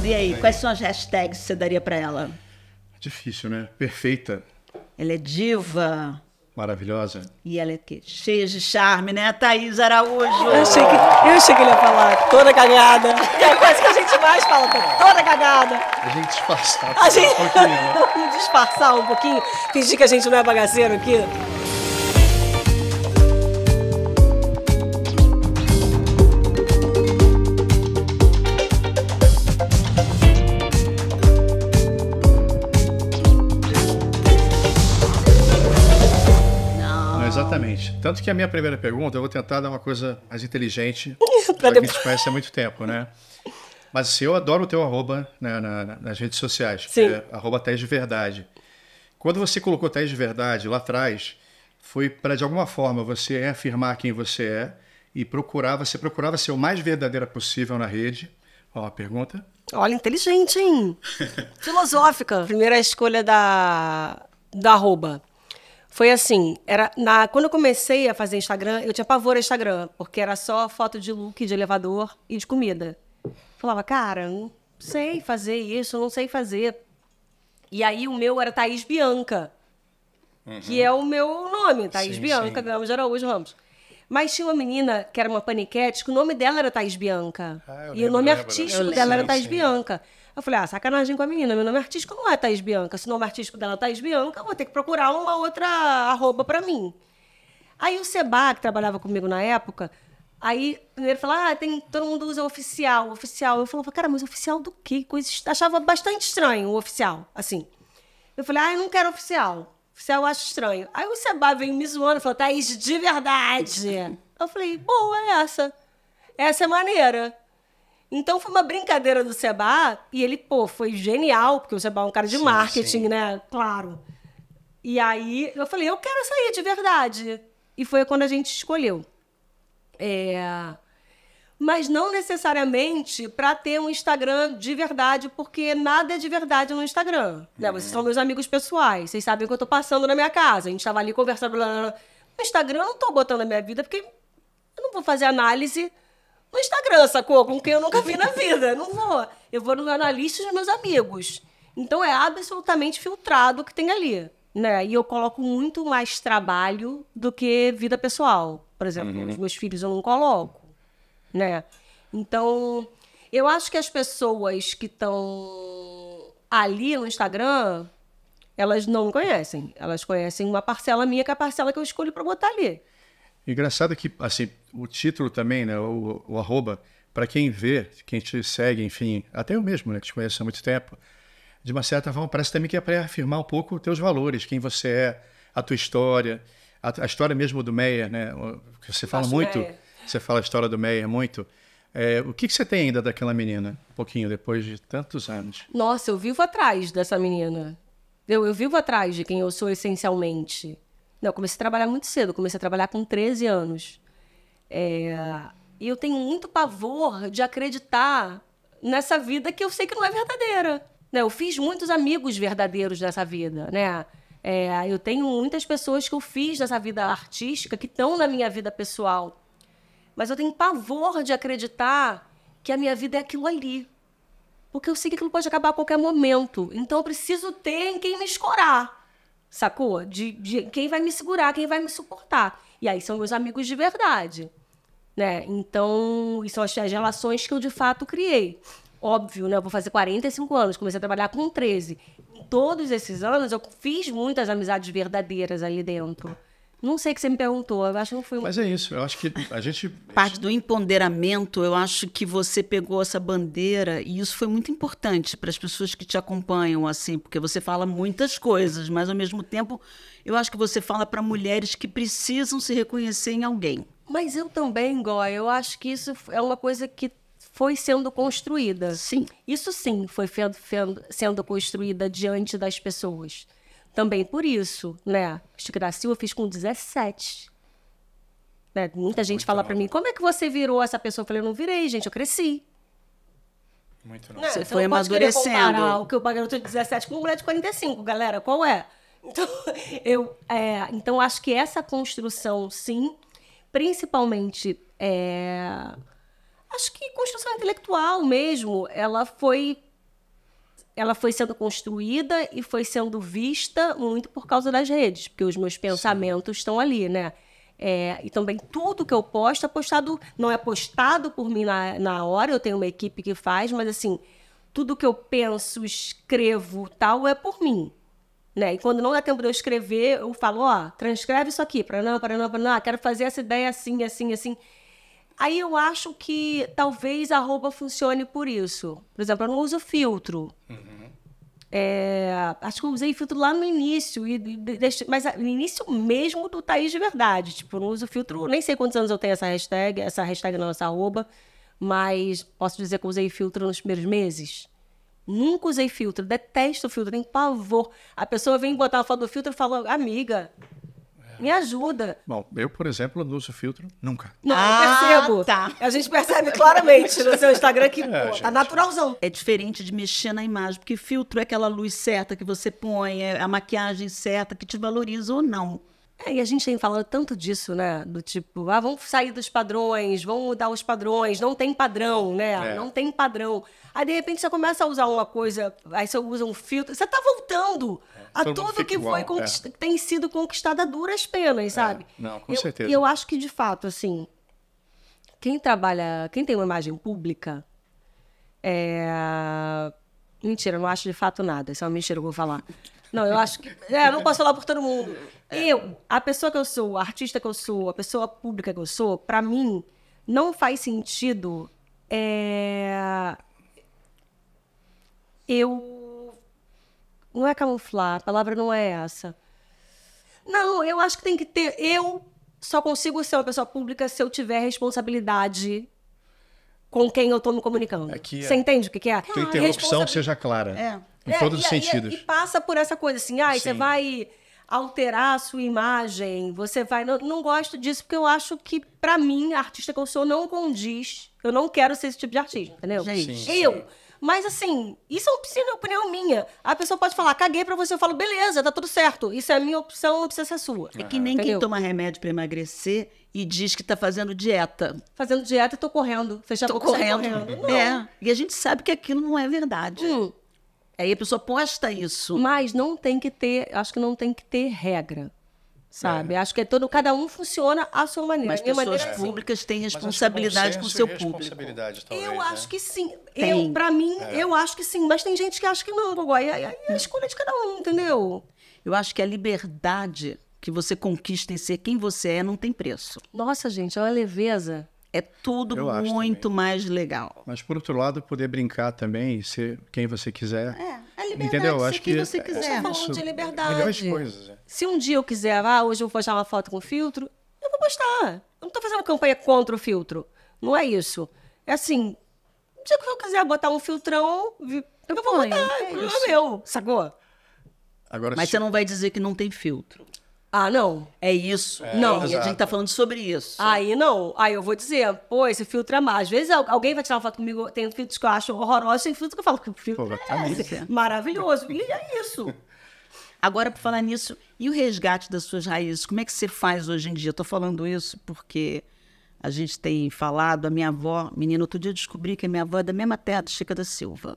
Fernando, e aí? Quais são as hashtags que você daria para ela? Difícil, né? Perfeita. Ela é diva. Maravilhosa. E ela é que cheia de charme, né? A Thaís Araújo. Eu achei que, eu achei que ele ia falar toda cagada. É a coisa que a gente mais fala, tá toda cagada. A gente disfarçar. A gente um né? disfarçar um pouquinho, fingir que a gente não é bagaceiro aqui. Tanto que a minha primeira pergunta, eu vou tentar dar uma coisa mais inteligente, pra depois a gente conhece há muito tempo, né? Mas assim, eu adoro o teu arroba né, na, nas redes sociais, Sim. é arroba Thaís de Verdade. Quando você colocou Thaís de Verdade lá atrás, foi para, de alguma forma, você afirmar quem você é e procurar, você procurava ser o mais verdadeira possível na rede. Ó, a pergunta. Olha, inteligente, hein? Filosófica. Primeira escolha da, da arroba foi assim, era na quando eu comecei a fazer Instagram, eu tinha pavor a Instagram, porque era só foto de look, de elevador e de comida. Falava, cara, não sei fazer isso, não sei fazer. E aí o meu era Thaís Bianca, uhum. que é o meu nome, Thaís sim, Bianca, sim. Ramos de é Araújo Ramos. Mas tinha uma menina que era uma paniquete, que o nome dela era Thaís Bianca. Ah, e lembro, o nome artístico dela sim, era Thaís Bianca. Eu falei, ah, sacanagem com a menina, meu nome é artístico não é Thaís Bianca. Se o nome artístico dela é Thaís Bianca, eu vou ter que procurar uma outra arroba pra mim. Aí o Seba, que trabalhava comigo na época, aí primeiro falou, ah, tem, todo mundo usa oficial, oficial. Eu falava, cara, mas oficial do quê? Coisa, achava bastante estranho o oficial, assim. Eu falei, ah, eu não quero oficial. Oficial eu acho estranho. Aí o Seba veio me zoando, falou, Thaís, de verdade. eu falei, boa, é essa. Essa é maneira. Então foi uma brincadeira do Seba e ele, pô, foi genial, porque o Seba é um cara de sim, marketing, sim. né? Claro. E aí eu falei, eu quero sair de verdade. E foi quando a gente escolheu. É... Mas não necessariamente para ter um Instagram de verdade, porque nada é de verdade no Instagram. Né? Vocês são uhum. meus amigos pessoais, vocês sabem o que eu tô passando na minha casa. A gente tava ali conversando. No Instagram eu não tô botando a minha vida, porque eu não vou fazer análise no Instagram, sacou? Com quem eu nunca vi na vida. Não vou. Eu vou no meu analista e nos meus amigos. Então é absolutamente filtrado o que tem ali. Né? E eu coloco muito mais trabalho do que vida pessoal. Por exemplo, uhum. os meus filhos eu não coloco. Né? Então, eu acho que as pessoas que estão ali no Instagram, elas não me conhecem. Elas conhecem uma parcela minha, que é a parcela que eu escolho para botar ali. Engraçado que, assim, o título também, né, o, o arroba, para quem vê, quem te segue, enfim, até eu mesmo, né, que te conheço há muito tempo, de uma certa forma parece também que é para afirmar um pouco os teus valores, quem você é, a tua história, a, a história mesmo do Meyer, né, que você fala Acho muito, Meyer. você fala a história do Meyer muito, é, o que, que, você tem ainda daquela menina, um pouquinho depois de tantos anos? Nossa, eu vivo atrás dessa menina. Eu, eu vivo atrás de quem eu sou essencialmente. Não, eu comecei a trabalhar muito cedo, comecei a trabalhar com 13 anos. É... E eu tenho muito pavor de acreditar nessa vida que eu sei que não é verdadeira. Né? Eu fiz muitos amigos verdadeiros nessa vida, né? É, eu tenho muitas pessoas que eu fiz nessa vida artística que estão na minha vida pessoal. Mas eu tenho pavor de acreditar que a minha vida é aquilo ali. Porque eu sei que aquilo pode acabar a qualquer momento. Então eu preciso ter em quem me escorar. Sacou? De, de quem vai me segurar, quem vai me suportar. E aí são meus amigos de verdade. Né? Então, são as, as relações que eu de fato criei. Óbvio, né? Eu vou fazer 45 anos, comecei a trabalhar com 13. Em todos esses anos, eu fiz muitas amizades verdadeiras ali dentro. Não sei o que você me perguntou, eu acho que não foi. Mas é isso, eu acho que a gente. Parte do empoderamento, eu acho que você pegou essa bandeira e isso foi muito importante para as pessoas que te acompanham, assim, porque você fala muitas coisas, mas ao mesmo tempo eu acho que você fala para mulheres que precisam se reconhecer em alguém. Mas eu também, Goy, eu acho que isso é uma coisa que foi sendo construída. Sim. Isso sim foi sendo construída diante das pessoas também por isso, né? Chico da Silva eu fiz com 17. Né? Muita gente Muito fala para mim, como é que você virou essa pessoa? Eu falei, eu não virei, gente, eu cresci. Muito não. Né? Você, você foi não amadurecendo. o que eu paguei de 17 com mulher de 45, galera, qual é? Então, eu é, então acho que essa construção, sim, principalmente é, acho que construção intelectual mesmo, ela foi ela foi sendo construída e foi sendo vista muito por causa das redes, porque os meus pensamentos Sim. estão ali, né? É, e também tudo que eu posto é postado, não é postado por mim na, na hora, eu tenho uma equipe que faz, mas assim, tudo que eu penso, escrevo, tal, é por mim. Né? E quando não dá tempo de eu escrever, eu falo, ó, transcreve isso aqui, para não, para não, para não, quero fazer essa ideia assim, assim, assim. Aí eu acho que talvez a roupa funcione por isso. Por exemplo, eu não uso filtro. Uhum. É, acho que eu usei filtro lá no início, e, mas no início mesmo do Thaís de verdade. Tipo, eu não uso filtro, nem sei quantos anos eu tenho essa hashtag, essa hashtag não, essa arroba, mas posso dizer que eu usei filtro nos primeiros meses. Nunca usei filtro, detesto filtro, tenho pavor. A pessoa vem botar uma foto do filtro e fala, amiga, me ajuda. Bom, eu, por exemplo, não uso filtro nunca. Não, ah, eu percebo. Tá. A gente percebe claramente no seu Instagram que é, pô, tá naturalzão. É diferente de mexer na imagem, porque filtro é aquela luz certa que você põe, é a maquiagem certa que te valoriza ou não. É, e a gente tem falado tanto disso, né? Do tipo, ah, vamos sair dos padrões, vamos mudar os padrões, não tem padrão, né? É. Não tem padrão. Aí, de repente, você começa a usar uma coisa, aí você usa um filtro, você tá voltando é. a Todo tudo que igual, foi é. conquist... tem sido conquistado a duras penas, é. sabe? Não, com eu, certeza. E eu acho que, de fato, assim, quem trabalha, quem tem uma imagem pública, é... Mentira, não acho de fato nada. Isso é uma mentira que eu vou falar. Não, eu acho que. É, eu não posso falar por todo mundo. É. Eu, a pessoa que eu sou, a artista que eu sou, a pessoa pública que eu sou, para mim, não faz sentido. É... Eu. Não é camuflar, a palavra não é essa. Não, eu acho que tem que ter. Eu só consigo ser uma pessoa pública se eu tiver responsabilidade com quem eu estou me comunicando. É é. Você é. entende o que, que é? A ah, interrupção seja clara. É. Em é, todos e, os é, sentidos. E, e, passa por essa coisa assim, ah, você vai alterar a sua imagem, você vai. Não, não gosto disso, porque eu acho que, para mim, artista que eu sou não condiz. Eu não quero ser esse tipo de artista, entendeu? Gente, sim, eu. Sim. Mas assim, isso é uma opinião minha. A pessoa pode falar, caguei pra você, eu falo, beleza, tá tudo certo. Isso é a minha opção, não precisa ser sua. É que nem entendeu? quem toma remédio pra emagrecer e diz que tá fazendo dieta. Fazendo dieta, tô correndo. Fechar tô correndo. correndo. É. E a gente sabe que aquilo não é verdade. Hum. Aí a pessoa posta isso. Mas não tem que ter, acho que não tem que ter regra. Sabe? É. Acho que é todo, cada um funciona à sua maneira. Mas é pessoas maneira, assim. públicas têm é responsabilidade com o seu público. Talvez, eu acho né? que sim. Tem. Eu, para mim, é. eu acho que sim. Mas tem gente que acha que não, Gogó. É, é a escolha de cada um, entendeu? Eu acho que a liberdade que você conquista em ser quem você é não tem preço. Nossa, gente, olha uma leveza é tudo muito mais legal. Mas por outro lado, poder brincar também e ser quem você quiser. É, a liberdade Entendeu? ser acho quem que você quiser. É você falando de liberdade. Melhores coisas. É. Se um dia eu quiser, ah, hoje eu vou postar uma foto com filtro, eu vou postar. Eu não estou fazendo campanha contra o filtro. Não é isso. É assim, se eu quiser botar um filtrão, eu, eu vou botar. É, é meu, sacou? Agora, Mas se... você não vai dizer que não tem filtro. Ah, não. É isso. É, não. Exato. a gente tá falando sobre isso. Aí não. Aí eu vou dizer, pô, esse filtro é mais. Às vezes alguém vai tirar uma foto comigo, tem filtros que eu acho horrorosos, tem filtro que eu falo que o filtro pô, é esse? maravilhoso. E é isso. Agora, por falar nisso, e o resgate das suas raízes? Como é que você faz hoje em dia? Eu tô falando isso porque a gente tem falado, a minha avó... Menino, outro dia eu descobri que a minha avó é da mesma terra do Chica da Silva.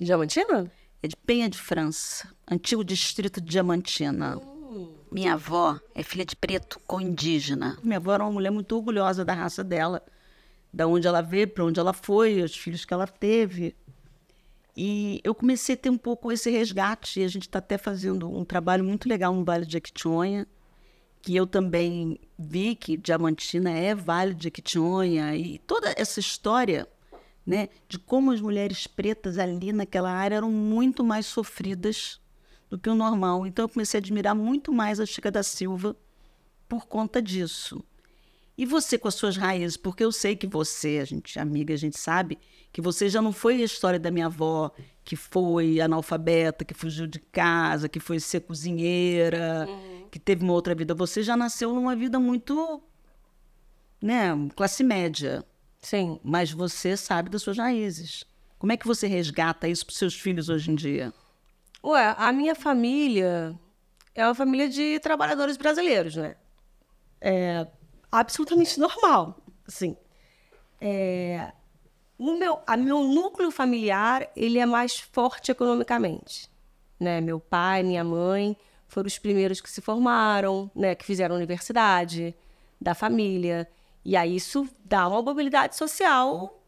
Diamantina? É de Penha de França, antigo distrito de Diamantina. Uh. Minha avó é filha de preto com indígena. Minha avó era uma mulher muito orgulhosa da raça dela, da onde ela veio, para onde ela foi, os filhos que ela teve. E eu comecei a ter um pouco esse resgate. E a gente está até fazendo um trabalho muito legal no Vale de Jequitinhonha, que eu também vi que Diamantina é Vale de Jequitinhonha e toda essa história, né, de como as mulheres pretas ali naquela área eram muito mais sofridas do que o normal. Então eu comecei a admirar muito mais a Chica da Silva por conta disso. E você com as suas raízes, porque eu sei que você, a gente amiga, a gente sabe que você já não foi a história da minha avó, que foi analfabeta, que fugiu de casa, que foi ser cozinheira, uhum. que teve uma outra vida. Você já nasceu numa vida muito, né, classe média. Sim. Mas você sabe das suas raízes. Como é que você resgata isso para seus filhos hoje em dia? Ué, a minha família é uma família de trabalhadores brasileiros, né? É absolutamente normal, sim. É, o meu, a meu núcleo familiar, ele é mais forte economicamente, né? Meu pai, minha mãe foram os primeiros que se formaram, né? Que fizeram universidade, da família. E aí isso dá uma mobilidade social.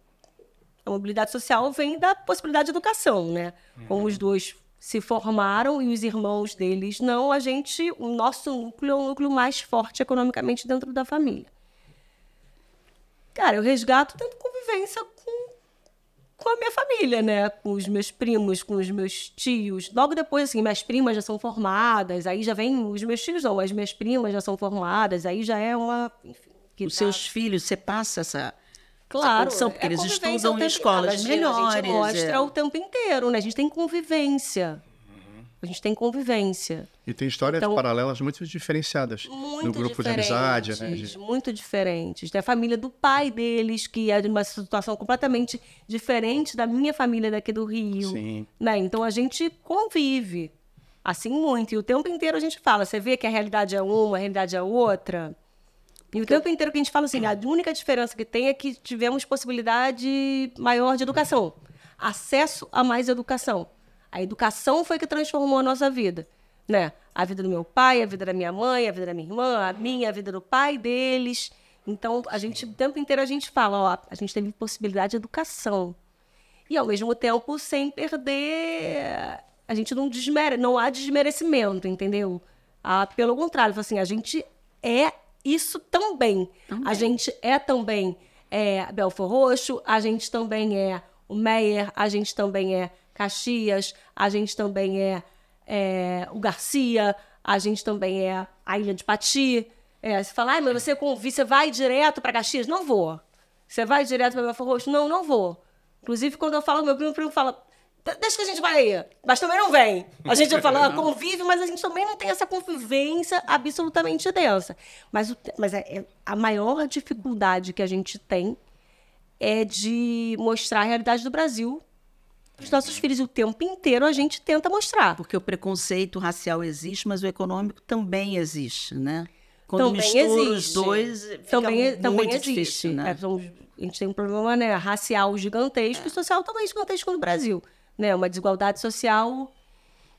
A mobilidade social vem da possibilidade de educação, né? Como os dois se formaram e os irmãos deles não, a gente, o nosso núcleo é o núcleo mais forte economicamente dentro da família. Cara, eu resgato tendo convivência com, com a minha família, né? Com os meus primos, com os meus tios. Logo depois, assim, minhas primas já são formadas, aí já vem os meus tios, ou as minhas primas já são formadas, aí já é uma. Enfim, os seus filhos, você passa essa Claro. São é porque eles estudam em escolas inteiro, melhores. A gente mostra é. o tempo inteiro, né? A gente tem convivência. A gente tem convivência. E tem histórias então, paralelas muito diferenciadas. Muito no grupo de amizade, né? Muito diferentes. Tem a família do pai deles, que é de uma situação completamente diferente da minha família daqui do Rio. Sim. Né? Então a gente convive. Assim muito. E o tempo inteiro a gente fala. Você vê que a realidade é uma, a realidade é outra. E o tempo inteiro que a gente fala assim, a única diferença que tem é que tivemos possibilidade maior de educação, acesso a mais educação. A educação foi que transformou a nossa vida, né? A vida do meu pai, a vida da minha mãe, a vida da minha irmã, a minha, a vida do pai deles. Então, a gente, o tempo inteiro a gente fala, ó, a gente teve possibilidade de educação. E ao mesmo tempo, sem perder, a gente não desmere, não há desmerecimento, entendeu? Ah, pelo contrário, assim, a gente é isso também. também. A gente é também é, Belfor Roxo, a gente também é o Meyer, a gente também é Caxias, a gente também é, é o Garcia, a gente também é a Ilha de Pati. É, você fala, ah, mas você é você vai direto para Caxias? Não vou. Você vai direto para Belfor Roxo? Não, não vou. Inclusive, quando eu falo, meu primo, meu primo fala, Tá, deixa que a gente vai aí. Mas também não vem. A gente fala, falar ah, convive, mas a gente também não tem essa convivência absolutamente densa. Mas, o, mas é, é, a maior dificuldade que a gente tem é de mostrar a realidade do Brasil para os nossos filhos. O tempo inteiro a gente tenta mostrar. Porque o preconceito racial existe, mas o econômico também existe, né? Quando também mistura existe. os dois, fica também, muito também é, difícil, né? existe. né? É, então, a gente tem um problema né, racial gigantesco e social também gigantesco no Brasil né? Uma desigualdade social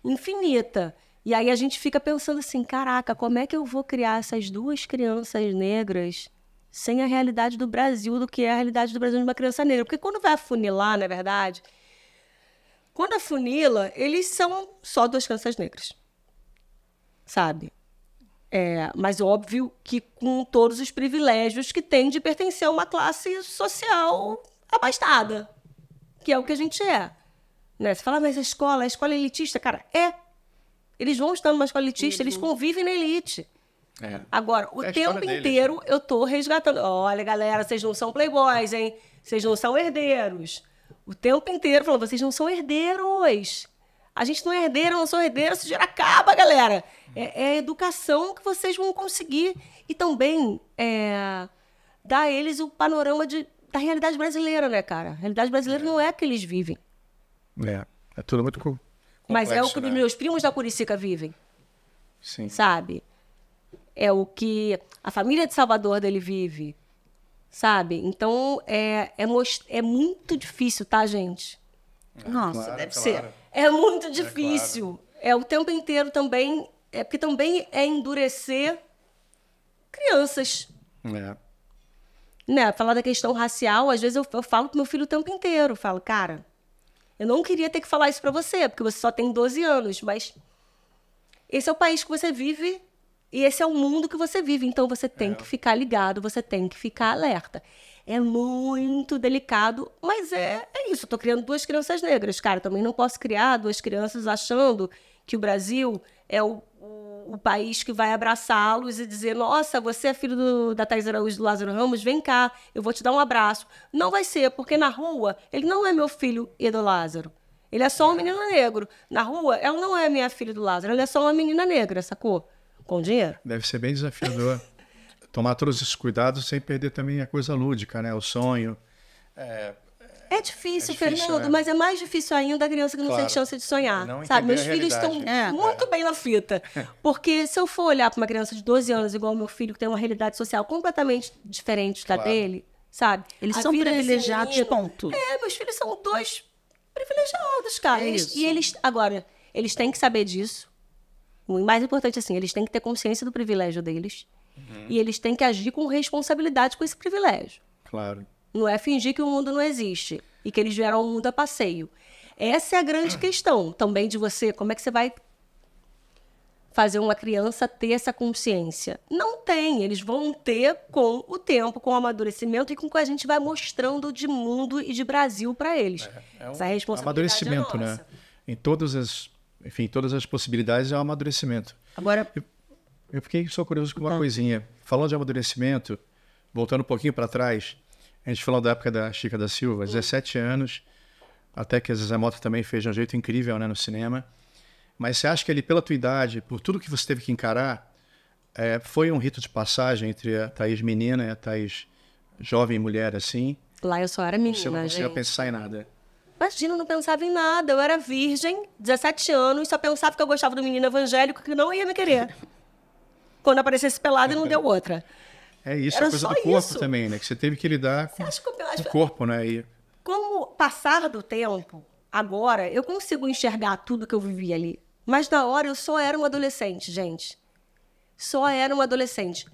infinita. E aí a gente fica pensando assim, caraca, como é que eu vou criar essas duas crianças negras sem a realidade do Brasil, do que é a realidade do Brasil de uma criança negra? Porque quando vai afunilar, na é verdade, quando afunila, eles são só duas crianças negras. Sabe? É, mas óbvio que com todos os privilégios que tem de pertencer a uma classe social abastada, que é o que a gente é. Né? Você fala, ah, mas a escola, a escola é elitista. Cara, é. Eles vão estar numa escola elitista, eles uhum. convivem na elite. É. Agora, o é tempo inteiro deles. Né? eu tô resgatando. Olha, galera, vocês não são playboys, hein? Vocês não são herdeiros. O tempo inteiro falou vocês não são herdeiros. A gente não é herdeiro, não sou herdeiro, isso já acaba, galera. É, é a educação que vocês vão conseguir. E também é, dar a eles o panorama de, da realidade brasileira, né, cara? A realidade brasileira é. não é a que eles vivem. É, é tudo muito cool. Mas é o que né? meus primos da Curicica vivem. Sim. Sabe? É o que a família de Salvador dele vive. Sabe? Então é, é, é muito difícil, tá, gente? É, Nossa, claro, deve claro. ser. É muito difícil. É, claro. é o tempo inteiro também. É porque também é endurecer crianças. É. Né? Falar da questão racial, às vezes eu, eu falo pro meu filho o tempo inteiro. falo, cara, eu não queria ter que falar isso para você, porque você só tem 12 anos, mas esse é o país que você vive e esse é o mundo que você vive, então você tem é. que ficar ligado, você tem que ficar alerta. É muito delicado, mas é, é isso. Eu tô criando duas crianças negras, cara. Também não posso criar duas crianças achando que o Brasil é o o, país que vai abraçá-los e dizer: Nossa, você é filho do, da Thais Araújo do Lázaro Ramos, vem cá, eu vou te dar um abraço. Não vai ser, porque na rua ele não é meu filho e do Lázaro. Ele é só uma é. menina negra Na rua, ela não é minha filha do Lázaro, ela é só uma menina negra, sacou? Com dinheiro. Deve ser bem desafiador. Tomar todos esses cuidados sem perder também a coisa lúdica, né? O sonho. É, é difícil, é difícil Fernando, né? mas é mais difícil ainda a criança que não claro. tem chance de sonhar. Não sabe? Meus filhos estão é. muito bem na fita. Porque se eu for olhar para uma criança de 12 anos, igual meu filho, que tem uma realidade social completamente diferente da claro. dele, sabe? Eles a são privilegiados, menino, ponto. É, meus filhos são dois privilegiados, cara. É eles, e eles, agora, eles têm que saber disso. O mais importante, assim, eles têm que ter consciência do privilégio deles. Uhum. E eles têm que agir com responsabilidade com esse privilégio. Claro. Não é fingir que o mundo não existe e que eles vieram ao mundo a passeio. Essa é a grande questão também de você, como é que você vai fazer uma criança ter essa consciência? Não tem, eles vão ter com o tempo, com o amadurecimento e com o que a gente vai mostrando de mundo e de Brasil para eles. É, é um essa responsabilidade é amadurecimento, é né? Em todas as, enfim, todas as possibilidades é um amadurecimento. Agora eu, eu fiquei só curioso com uma tá. coisinha. Falando de amadurecimento, voltando um pouquinho para trás, a gente falou da época da Chica da Silva, 17 anos, até que a Zezé Mota também fez de um jeito incrível né, no cinema. Mas você acha que ele, pela tua idade, por tudo que você teve que encarar, é, foi um rito de passagem entre a Thaís menina e a Thaís jovem mulher, assim? Lá eu só era menina, Você não conseguia gente. pensar em nada. Imagina, eu não pensava em nada. Eu era virgem, 17 anos, só pensava que eu gostava do menino evangélico que não ia me querer. Quando aparecesse pelado, ele não deu outra. É isso, Era a coisa do corpo isso. também, né? Que você teve que lidar com, eu... o corpo, né? E... Como passar do tempo, agora, eu consigo enxergar tudo que eu vivi ali. Mas na hora eu só era um adolescente, gente. Só era um adolescente.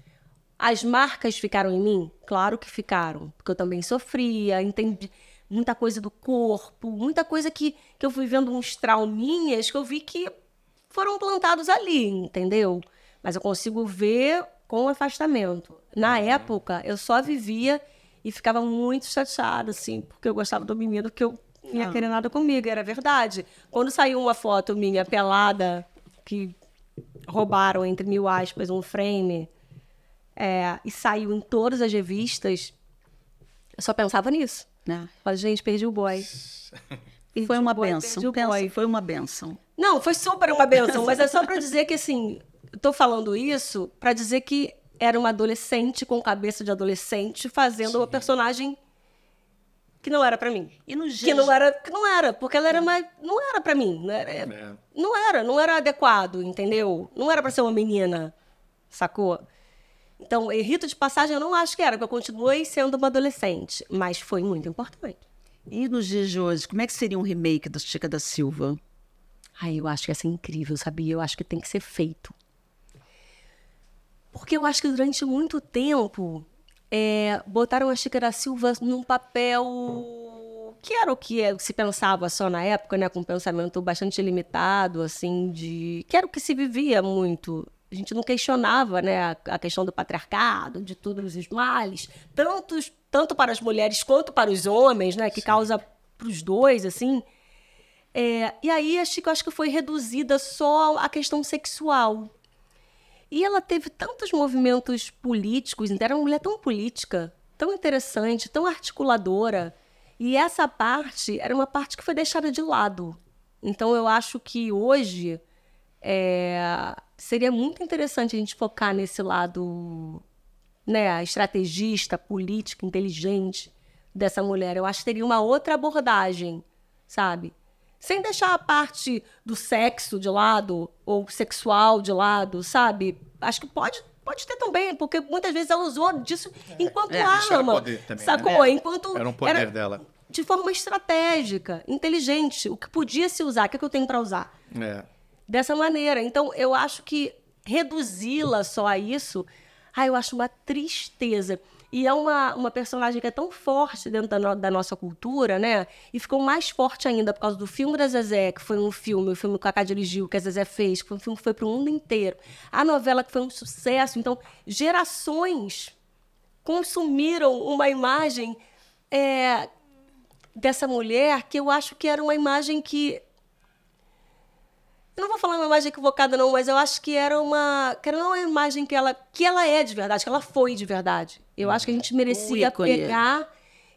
As marcas ficaram em mim? Claro que ficaram. Porque eu também sofria, entendi muita coisa do corpo, muita coisa que, que eu fui vendo uns trauminhas que eu vi que foram plantados ali, entendeu? Mas eu consigo ver com o afastamento. Na uhum. época, eu só vivia e ficava muito chateada, assim, porque eu gostava do menino que eu não ia ah. querer nada comigo, era verdade. Quando saiu uma foto minha pelada, que roubaram, entre mil aspas, um frame, é, e saiu em todas as revistas, eu só pensava nisso. Né? Falei, gente, perdi o boy. e foi uma boy, benção. foi uma benção. Não, foi super uma benção, mas é só para dizer que, assim, Estou falando isso para dizer que era uma adolescente com cabeça de adolescente fazendo Sim. uma personagem que não era para mim. E no que não era, que não era, porque ela era mais, não era para mim, não né? era, é, é. não era, não era adequado, entendeu? Não era para ser uma menina, sacou? Então, rito de passagem eu não acho que era, porque eu continuei sendo uma adolescente, mas foi muito importante. E nos dias de hoje, como é que seria um remake da Chica da Silva? Ai, eu acho que ia ser incrível, sabia? Eu acho que tem que ser feito. Porque eu acho que durante muito tempo é, botaram a Chica da Silva num papel que era o que se pensava só na época, né, com um pensamento bastante limitado, assim, de que era o que se vivia muito. A gente não questionava, né, a questão do patriarcado, de todos os males, tantos, tanto para as mulheres quanto para os homens, né, que Sim. causa para os dois, assim. É, e aí a Chica, acho que foi reduzida só à questão sexual. E ela teve tantos movimentos políticos, então era uma mulher tão política, tão interessante, tão articuladora. E essa parte era uma parte que foi deixada de lado. Então eu acho que hoje é, seria muito interessante a gente focar nesse lado né, estrategista, política, inteligente dessa mulher. Eu acho que teria uma outra abordagem, sabe? Sem deixar a parte do sexo de lado, ou sexual de lado, sabe? Acho que pode pode ter também, porque muitas vezes ela usou disso é. enquanto é, arma. Também, né? sacou? Né? Enquanto era um poder era dela. De forma estratégica, inteligente, o que podia se usar, o que, é que eu tenho para usar? É. Dessa maneira. Então, eu acho que reduzi-la só a isso, ai, eu acho uma tristeza. E é uma, uma personagem que é tão forte dentro da, no, da nossa cultura, né? E ficou mais forte ainda por causa do filme da Zezé, que foi um filme, o filme que a Cacá dirigiu, que a Zezé fez, que foi um filme que foi para o mundo inteiro. A novela que foi um sucesso. Então, gerações consumiram uma imagem é, dessa mulher que eu acho que era uma imagem que eu não vou falar uma imagem equivocada não, mas eu acho que era uma, que era uma imagem que ela, que ela é de verdade, que ela foi de verdade. Eu acho que a gente merecia pegar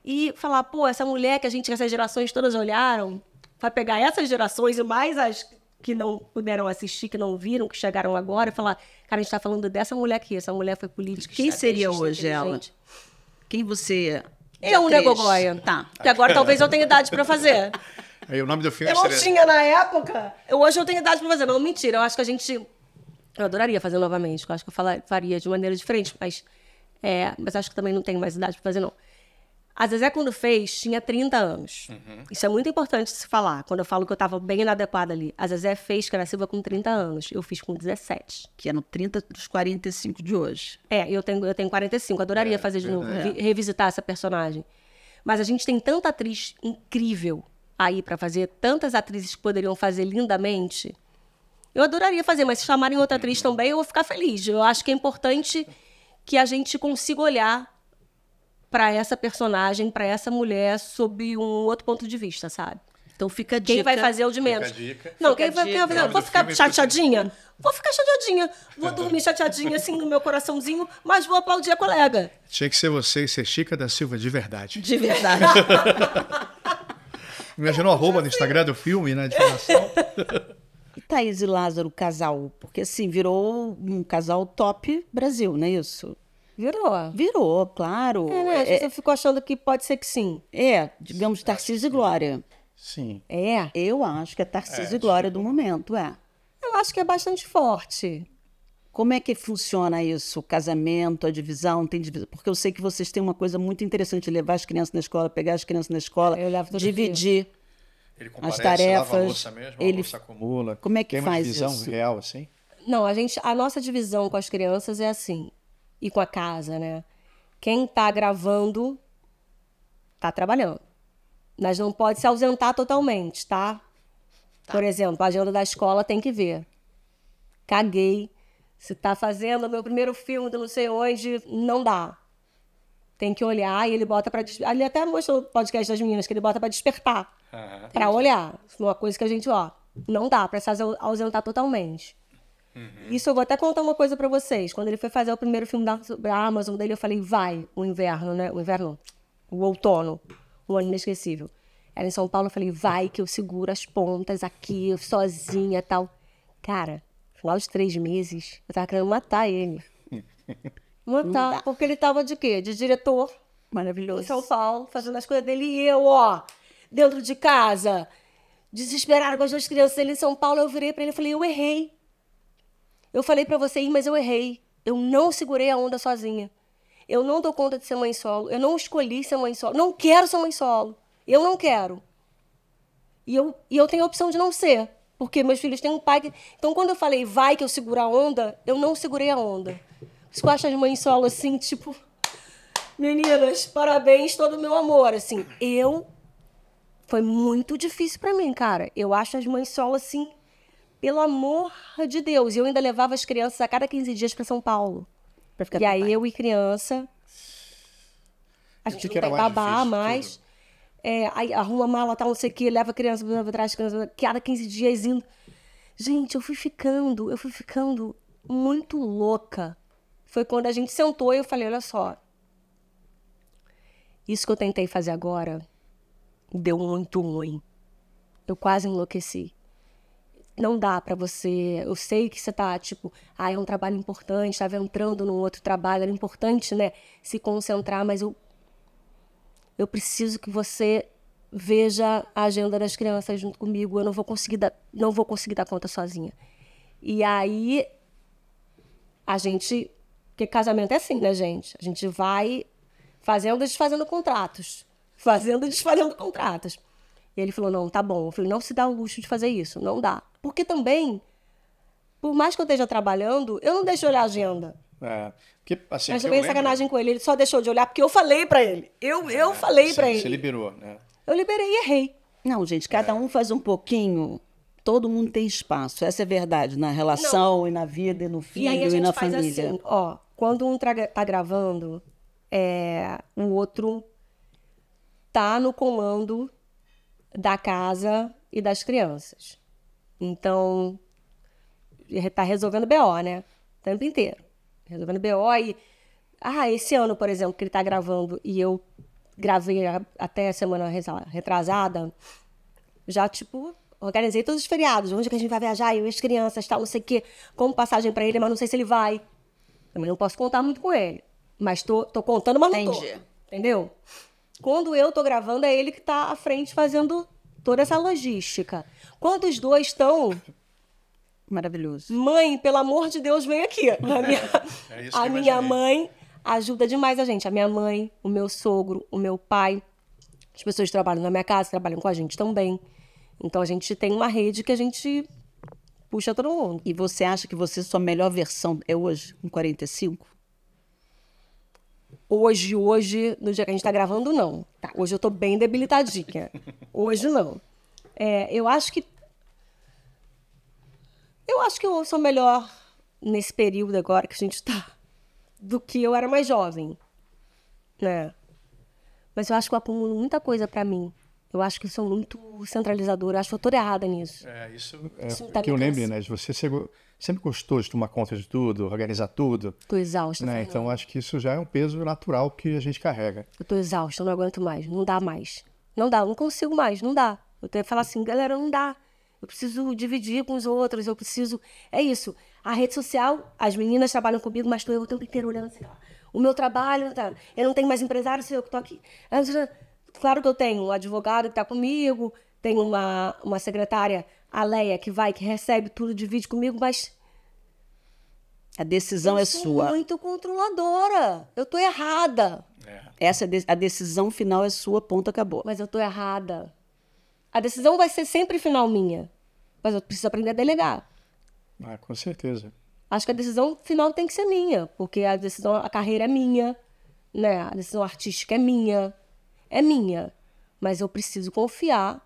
e falar, pô, essa mulher que a gente, que essas gerações todas olharam, vai pegar essas gerações e mais as que não puderam assistir, que não viram, que chegaram agora, e falar, cara, a gente está falando dessa mulher aqui, essa mulher foi política. Quem seria hoje ela? Quem você eu, né, Gogoia? Tá. Porque agora talvez eu tenha idade para fazer. Aí o nome do filme é Eu não seria... tinha na época. Eu, hoje eu tenho idade para fazer. Não, mentira. Eu acho que a gente. Eu adoraria fazer novamente. Eu acho que eu falaria faria de maneira diferente, mas é, mas acho que também não tenho mais idade para fazer, não. A Zezé, quando fez, tinha 30 anos. Uhum. Isso é muito importante se falar. Quando eu falo que eu estava bem inadequada ali. A Zezé fez Cara Silva com 30 anos. Eu fiz com 17. Que eram é no 30 dos 45 de hoje. É, eu tenho, eu tenho 45. Adoraria é, fazer de novo, é. revisitar essa personagem. Mas a gente tem tanta atriz incrível aí para fazer, tantas atrizes que poderiam fazer lindamente. Eu adoraria fazer, mas se chamarem outra atriz também, eu vou ficar feliz. Eu acho que é importante que a gente consiga olhar para essa personagem, para essa mulher, sob um outro ponto de vista, sabe? Então fica a dica. Quem vai fazer é o de menos. Fica a dica. Não, fica quem vai, dica. Quem vai, vou ficar chateadinha? Vou ficar chateadinha. Vou tá dormir chateadinha, assim, no meu coraçãozinho, mas vou aplaudir a colega. Tinha que ser você e ser Chica da Silva, de verdade. De verdade. Imaginou o roupa no Instagram do filme, né? De formação. E Thaís e Lázaro, casal? Porque assim, virou um casal top Brasil, não é isso? Virou. Virou, claro. É, né? É, eu achando que pode ser que sim. É, digamos, Tarcísio e Glória. Sim. É? Eu acho que é Tarcísio é, e Glória tipo do momento, é. Eu acho que é bastante forte. Como é que funciona isso? O casamento, a divisão, tem divisão? Porque eu sei que vocês têm uma coisa muito interessante, levar as crianças na escola, pegar as crianças na escola, dividir. Ele comparece, as tarefas, lava louça mesmo, ele... louça acumula. Como é que Tem uma faz divisão isso? real assim? Não, a gente, a nossa divisão com as crianças é assim e com a casa, né? Quem está gravando está trabalhando, mas não pode se ausentar totalmente, tá? tá? Por exemplo, a agenda da escola tem que ver. Caguei. Se está fazendo meu primeiro filme de não sei onde, não dá tem que olhar e ele bota para ali até mostrou o podcast das meninas que ele bota para despertar. Uhum. para olhar. É uma coisa que a gente, ó, não dá para se ausentar totalmente. Uhum. Isso eu vou até contar uma coisa para vocês. Quando ele foi fazer o primeiro filme da, Amazon dele, eu falei, vai, o inverno, né? O inverno, o outono, o ano inesquecível. Era em São Paulo, eu falei, vai que eu seguro as pontas aqui, sozinha tal. Cara, final de três meses, eu tava querendo matar ele. Matar, porque ele tava de quê? De diretor. Maravilhoso. Em São Paulo, fazendo as coisas dele e eu, ó dentro de casa, desesperado com as duas crianças, ali em São Paulo, eu virei para ele e falei: eu errei. Eu falei para você ir, mas eu errei. Eu não segurei a onda sozinha. Eu não dou conta de ser mãe solo. Eu não escolhi ser mãe solo. Não quero ser mãe solo. Eu não quero. E eu, e eu tenho a opção de não ser. Porque meus filhos têm um pai que. Então, quando eu falei, vai que eu seguro a onda, eu não segurei a onda. Por isso que as mães solo assim, tipo. Meninas, parabéns, todo o meu amor. Assim, eu foi muito difícil para mim, cara. Eu acho as mães solo assim, pelo amor de Deus. E eu ainda levava as crianças a cada 15 dias para São Paulo. Pra ficar e aí pai. eu e criança. A gente não tem babá mais. É, aí arruma mala, tal, não sei o quê, leva a criança pra trás, criança, cada 15 dias indo. Gente, eu fui ficando, eu fui ficando muito louca. Foi quando a gente sentou e eu falei: olha só, isso que eu tentei fazer agora deu muito ruim. Eu quase enlouqueci. Não dá para você. Eu sei que você tá, tipo, ah, é um trabalho importante, tava entrando num outro trabalho, era importante, né? Se concentrar, mas eu. Eu preciso que você veja a agenda das crianças junto comigo. Eu não vou conseguir dar, não vou conseguir dar conta sozinha. E aí a gente, porque casamento é assim, né, gente? A gente vai fazendo e desfazendo contratos fazendo e desfazendo contratos. E ele falou: não, tá bom. Eu falei: não se dá o luxo de fazer isso, não dá. Porque também, por mais que eu esteja trabalhando, eu não deixo de olhar a agenda. É, porque, assim, Mas eu é lembro... sacanagem com ele, ele só deixou de olhar porque eu falei para ele. Eu, é, eu falei para ele. Você liberou, né? Eu liberei e errei. Não, gente, cada é. um faz um pouquinho. Todo mundo tem espaço. Essa é verdade na relação não. e na vida e no filho e, e na família. Assim, ó, quando um tá gravando, é, o outro tá no comando da casa e das crianças. Então, está resolvendo BO, né? O tempo inteiro. Resolvendo BO e. Ah, esse ano, por exemplo, que ele está gravando e eu gravei até a semana retrasada, já, tipo, organizei todos os feriados, onde que a gente vai viajar, eu e as crianças, tal, não sei o quê, como passagem para ele, mas não sei se ele vai. Também não posso contar muito com ele. Mas tô, tô contando, mas não Entendi. tô. Entendeu? Quando eu tô gravando, é ele que tá à frente fazendo toda essa logística. Quando os dois estão. Maravilhoso. Mãe, pelo amor de Deus, vem aqui. A minha, é a minha mãe ajuda demais a gente. A minha mãe, o meu sogro, o meu pai. As pessoas que trabalham na minha casa, trabalham com a gente também. Então a gente tem uma rede que a gente puxa todo mundo. E você acha que você é sua melhor versão é hoje, com 45? hoje, hoje, no dia que a gente está gravando, não. Tá, hoje eu estou bem debilitadinha. Hoje não. É, eu acho que. Eu acho que eu sou melhor nesse período agora que a gente está do que eu era mais jovem. Né? Mas eu acho que eu acumulo muita coisa para mim eu acho que sou muito centralizadora, acho que eu estou errada nisso. É, isso, é, isso tá que eu lembro, né? Você sempre gostou de tomar conta de tudo, organizar tudo. Estou exausta. Né? Então acho que isso já é um peso natural que a gente carrega. Eu estou exausta, eu não aguento mais, não dá mais. Não dá, eu não consigo mais, não dá. Eu tenho que falar assim, galera, não dá. Eu preciso dividir com os outros, eu preciso. É isso. A rede social, as meninas trabalham comigo, mas estou eu o tempo inteiro olhando assim, ó. O meu trabalho, tá... eu não tenho mais empresário, sou eu que estou aqui claro que eu tenho um advogado que está comigo, tenho uma, uma secretária, a Leia, que vai, que recebe tudo, divide comigo, mas. A decisão é eu é sou sua. muito controladora. Eu tô errada. É. Essa é a decisão final é sua, ponto, acabou. Mas eu tô errada. A decisão vai ser sempre final minha. Mas eu preciso aprender a delegar. Ah, com certeza. Acho que a decisão final tem que ser minha, porque a decisão, a carreira é minha, né? A decisão artística é minha é minha, mas eu preciso confiar.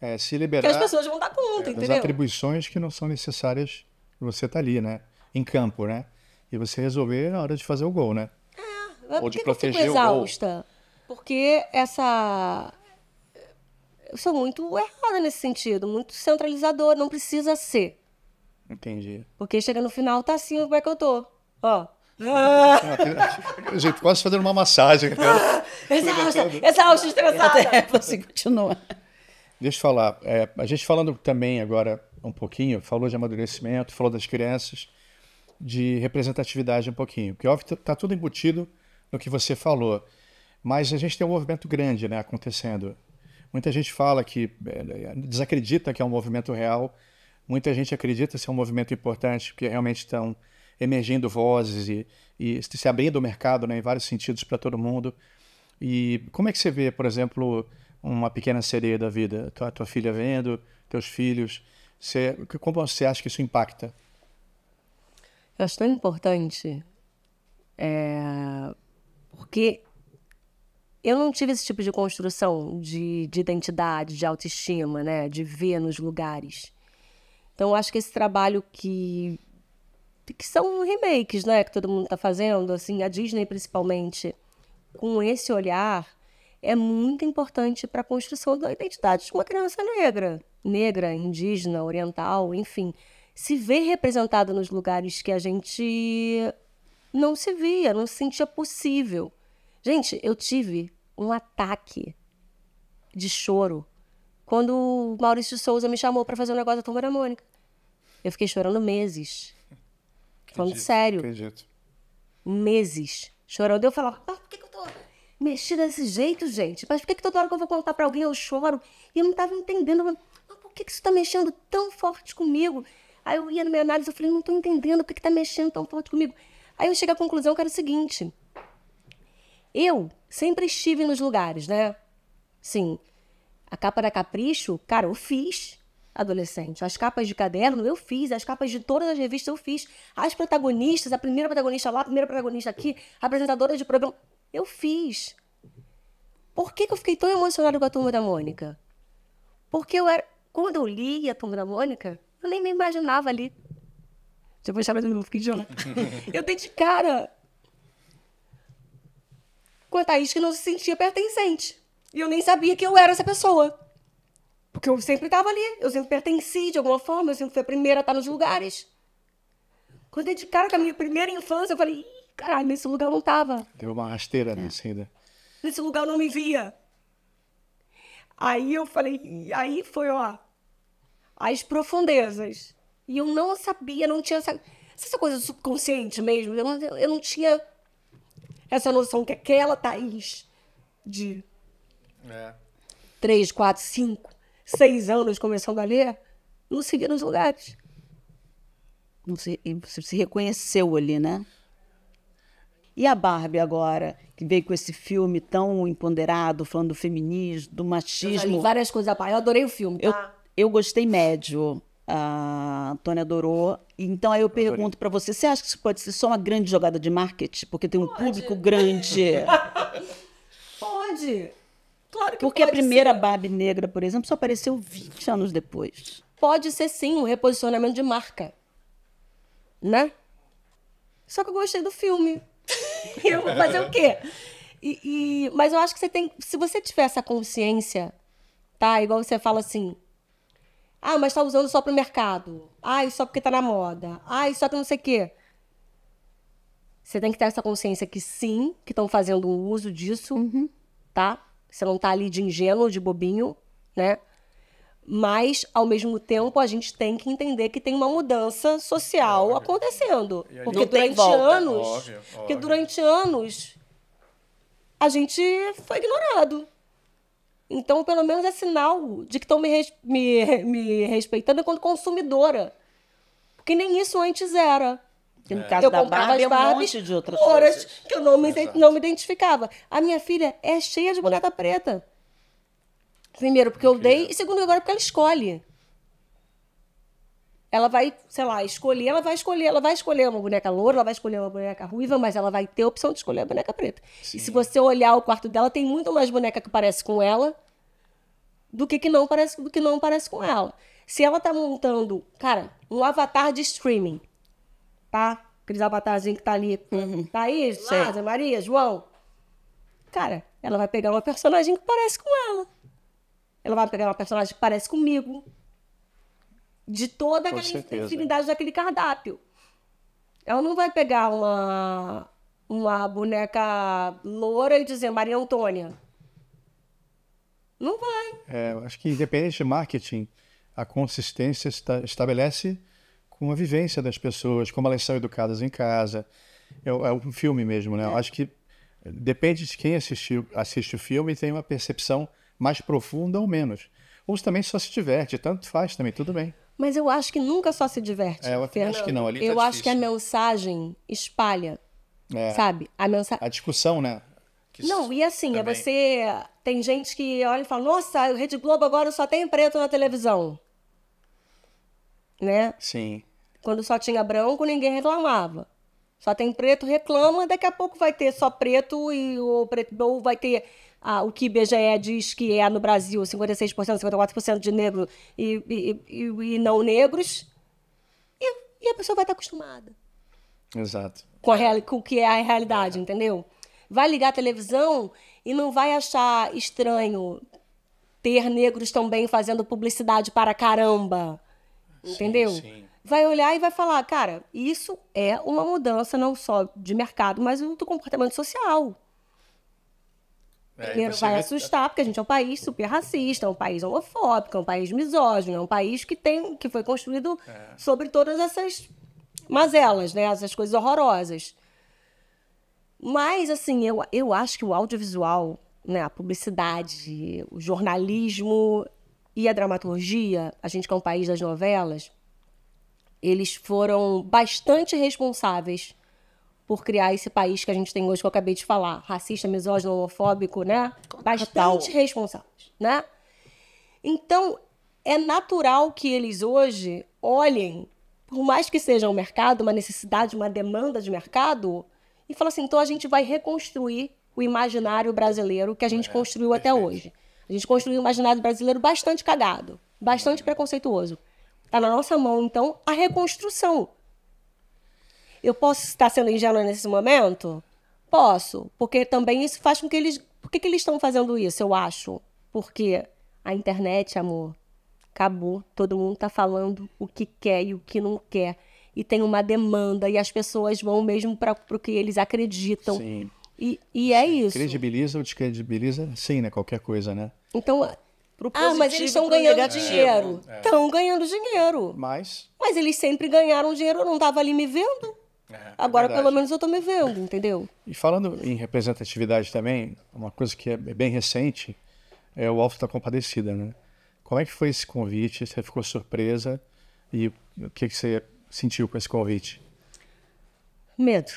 É, se liberar. Que as pessoas vão dar conta, é, tá entendeu? As atribuições que não são necessárias, você tá ali, né? Em campo, né? E você resolver na hora de fazer o gol, né? É, Ou de que proteger eu fico exausta? O gol. Porque essa. Eu sou muito errada nesse sentido, muito centralizadora, não precisa ser. Entendi. Porque chega no final, tá assim, como é que eu tô? Ó, ah. gente, quase fazendo uma massagem. Ah, exausta, exausta, estressada. É, você continua. Deixa eu falar. É, a gente falando também agora um pouquinho, falou de amadurecimento, falou das crianças, de representatividade um pouquinho. Porque, óbvio, está tudo embutido no que você falou. Mas a gente tem um movimento grande né, acontecendo. Muita gente fala que é, desacredita que é um movimento real. Muita gente acredita ser um movimento importante, porque realmente estão emergindo vozes e, e se abrindo o mercado né, em vários sentidos para todo mundo. E como é que você vê, por exemplo, uma pequena sereia da vida? Tua, tua filha vendo, teus filhos. Você, como você acha que isso impacta? Eu acho tão importante. É, porque eu não tive esse tipo de construção de, de identidade, de autoestima, né? De ver nos lugares. Então, eu acho que esse trabalho que que são remakes, né, que todo mundo está fazendo, assim, a Disney principalmente, com esse olhar, é muito importante para a construção da identidade de uma criança negra, negra, indígena, oriental, enfim, se vê representada nos lugares que a gente não se via, não se sentia possível. Gente, eu tive um ataque de choro quando o Maurício Souza me chamou para fazer um negócio da Turma da Mônica. Eu fiquei chorando meses. Falando sério. Entendi. Meses chorando. Eu falava, mas por que, que eu tô mexida desse jeito, gente? Mas por que, que toda hora que eu vou contar pra alguém eu choro? E eu não tava entendendo. mas por que, que isso tá mexendo tão forte comigo? Aí eu ia na minha análise, eu falei, não tô entendendo por que, que tá mexendo tão forte comigo. Aí eu cheguei à conclusão que era o seguinte. Eu sempre estive nos lugares, né? Sim. A capa da Capricho, cara, eu fiz adolescente. As capas de caderno eu fiz, as capas de todas as revistas eu fiz. As protagonistas, a primeira protagonista lá, a primeira protagonista aqui, a apresentadora de programa, eu fiz. Por que, que eu fiquei tão emocionada com a Turma da Mônica? Porque eu era. Quando eu li a Turma da Mônica, eu nem me imaginava ali. Deixa eu chamar de novo, minuto, fiquei de Eu dei de cara com a Thaís que não se sentia pertencente. E eu nem sabia que eu era essa pessoa. Porque eu sempre estava ali, eu sempre pertenci de alguma forma, eu sempre fui a primeira a estar nos lugares. Quando eu de cara com a minha primeira infância, eu falei, caralho, nesse lugar eu não tava. Deu uma rasteira é. nesse ainda. Nesse lugar eu não me via. Aí eu falei, aí foi, ó, as profundezas. E eu não sabia, não tinha essa, essa coisa subconsciente mesmo. Eu não, eu não tinha essa noção que aquela Thaís de é. três, quatro, cinco seis anos começando a ler, não seguia nos lugares. Não se, você se reconheceu ali, né? E a Barbie agora, que veio com esse filme tão empoderado, falando do feminismo, do machismo. Eu várias coisas da Eu adorei o filme, tá? Eu, eu gostei médio. A Antônia adorou. Então aí eu pergunto para você, você acha que isso pode ser só uma grande jogada de marketing? Porque tem um pode. público grande. pode. Claro que Porque a primeira ser. Barbie negra, por exemplo, só apareceu 20 anos depois. Pode ser sim um reposicionamento de marca. Né? Só que eu gostei do filme. eu vou fazer o quê? E, e, mas eu acho que você tem. Se você tiver essa consciência, tá? Igual você fala assim. Ah, mas tá usando só pro mercado. Ah, só porque tá na moda. Ah, só que não sei o quê. Você tem que ter essa consciência que sim, que estão fazendo uso disso, uhum. tá? Você não está ali de ingênuo, de bobinho, né? Mas, ao mesmo tempo, a gente tem que entender que tem uma mudança social óbvio. acontecendo. Porque durante volta. anos. Óbvio, óbvio. Porque durante anos a gente foi ignorado. Então, pelo menos é sinal de que estão me, res me, me respeitando enquanto consumidora. Porque nem isso antes era. Que no é. caso eu da Barbie, as Barbie, um monte de outras horas coisas. que eu não me, não me identificava. A minha filha é cheia de boneca preta. Primeiro, porque Incrível. eu dei, e segundo, agora porque ela escolhe. Ela vai, sei lá, escolher, ela vai escolher, ela vai escolher uma boneca loura, ela vai escolher uma boneca ruiva, mas ela vai ter a opção de escolher a boneca preta. Sim. E se você olhar o quarto dela, tem muito mais boneca que parece com ela do que, que não parece do que não parece com ela. Se ela tá montando, cara, um avatar de streaming, tá? Cris abatazinho que tá ali. Uhum. Thaís, Sei. Lázaro, Maria, João. Cara, ela vai pegar uma personagem que parece com ela. Ela vai pegar uma personagem que parece comigo. De toda a infinidade daquele cardápio. Ela não vai pegar uma, uma boneca loura e dizer Maria Antônia. Não vai. É, acho que independente de marketing, a consistência estabelece com a vivência das pessoas, como elas são educadas em casa. É, é um filme mesmo, né? Eu é. acho que depende de quem assistiu, assiste o filme e tem uma percepção mais profunda ou menos. Ou também só se diverte, tanto faz também, tudo bem. Mas eu acho que nunca só se diverte. É, eu acho que não, ali tá Eu tá acho que a mensagem espalha, é. sabe? A, mensa... a discussão, né? Que não, e assim, é também... é você. Tem gente que olha e fala: nossa, o Rede Globo agora só tem preto na televisão. Né? Sim. Quando só tinha branco, ninguém reclamava. Só tem preto, reclama, daqui a pouco vai ter só preto e o preto ou vai ter ah, o que IBGE diz que é no Brasil, 56%, 54% de negro e, e, e, e não negros. E, a pessoa vai estar acostumada. Exato. Com, a, com o que é a realidade, é. entendeu? Vai ligar a televisão e não vai achar estranho ter negros também fazendo publicidade para caramba. Entendeu? sim vai olhar e vai falar, cara, isso é uma mudança não só de mercado, mas do comportamento social. É, vai assustar, porque a gente é um país super racista, é um país homofóbico, é um país misógino, é um país que tem, que foi construído é. sobre todas essas mazelas, né? Essas coisas horrorosas. Mas, assim, eu, eu acho que o audiovisual, né, a publicidade, o jornalismo e a dramaturgia, a gente que é um país das novelas, eles foram bastante responsáveis por criar esse país que a gente tem hoje, que eu acabei de falar, racista, misógino, homofóbico, né? Bastante responsáveis, né? Então, é natural que eles hoje olhem, por mais que seja um mercado, uma necessidade, uma demanda de mercado, e falem assim, então a gente vai reconstruir o imaginário brasileiro que a gente é, construiu perfeito. até hoje. A gente construiu um imaginário brasileiro bastante cagado, bastante uhum. preconceituoso. Está na nossa mão, então, a reconstrução. Eu posso estar sendo ingênua nesse momento? Posso, porque também isso faz com que eles. Por que, que eles estão fazendo isso, eu acho? Porque a internet, amor, acabou. Todo mundo está falando o que quer e o que não quer. E tem uma demanda, e as pessoas vão mesmo para o que eles acreditam. Sim. E, e é isso. Credibiliza ou descredibiliza, sim, né? Qualquer coisa, né? Então, pro positivo. Ah, mas eles estão ganhando negativo. dinheiro. Estão é. ganhando dinheiro. Mas. Mas eles sempre ganharam dinheiro, eu não estava ali me vendo. É, é Agora, é pelo menos, eu estou me vendo, entendeu? E falando em representatividade também, uma coisa que é bem recente é o Alto da Compadecida, né? Como é que foi esse convite? Você ficou surpresa? E o que, que você sentiu com esse convite? Medo.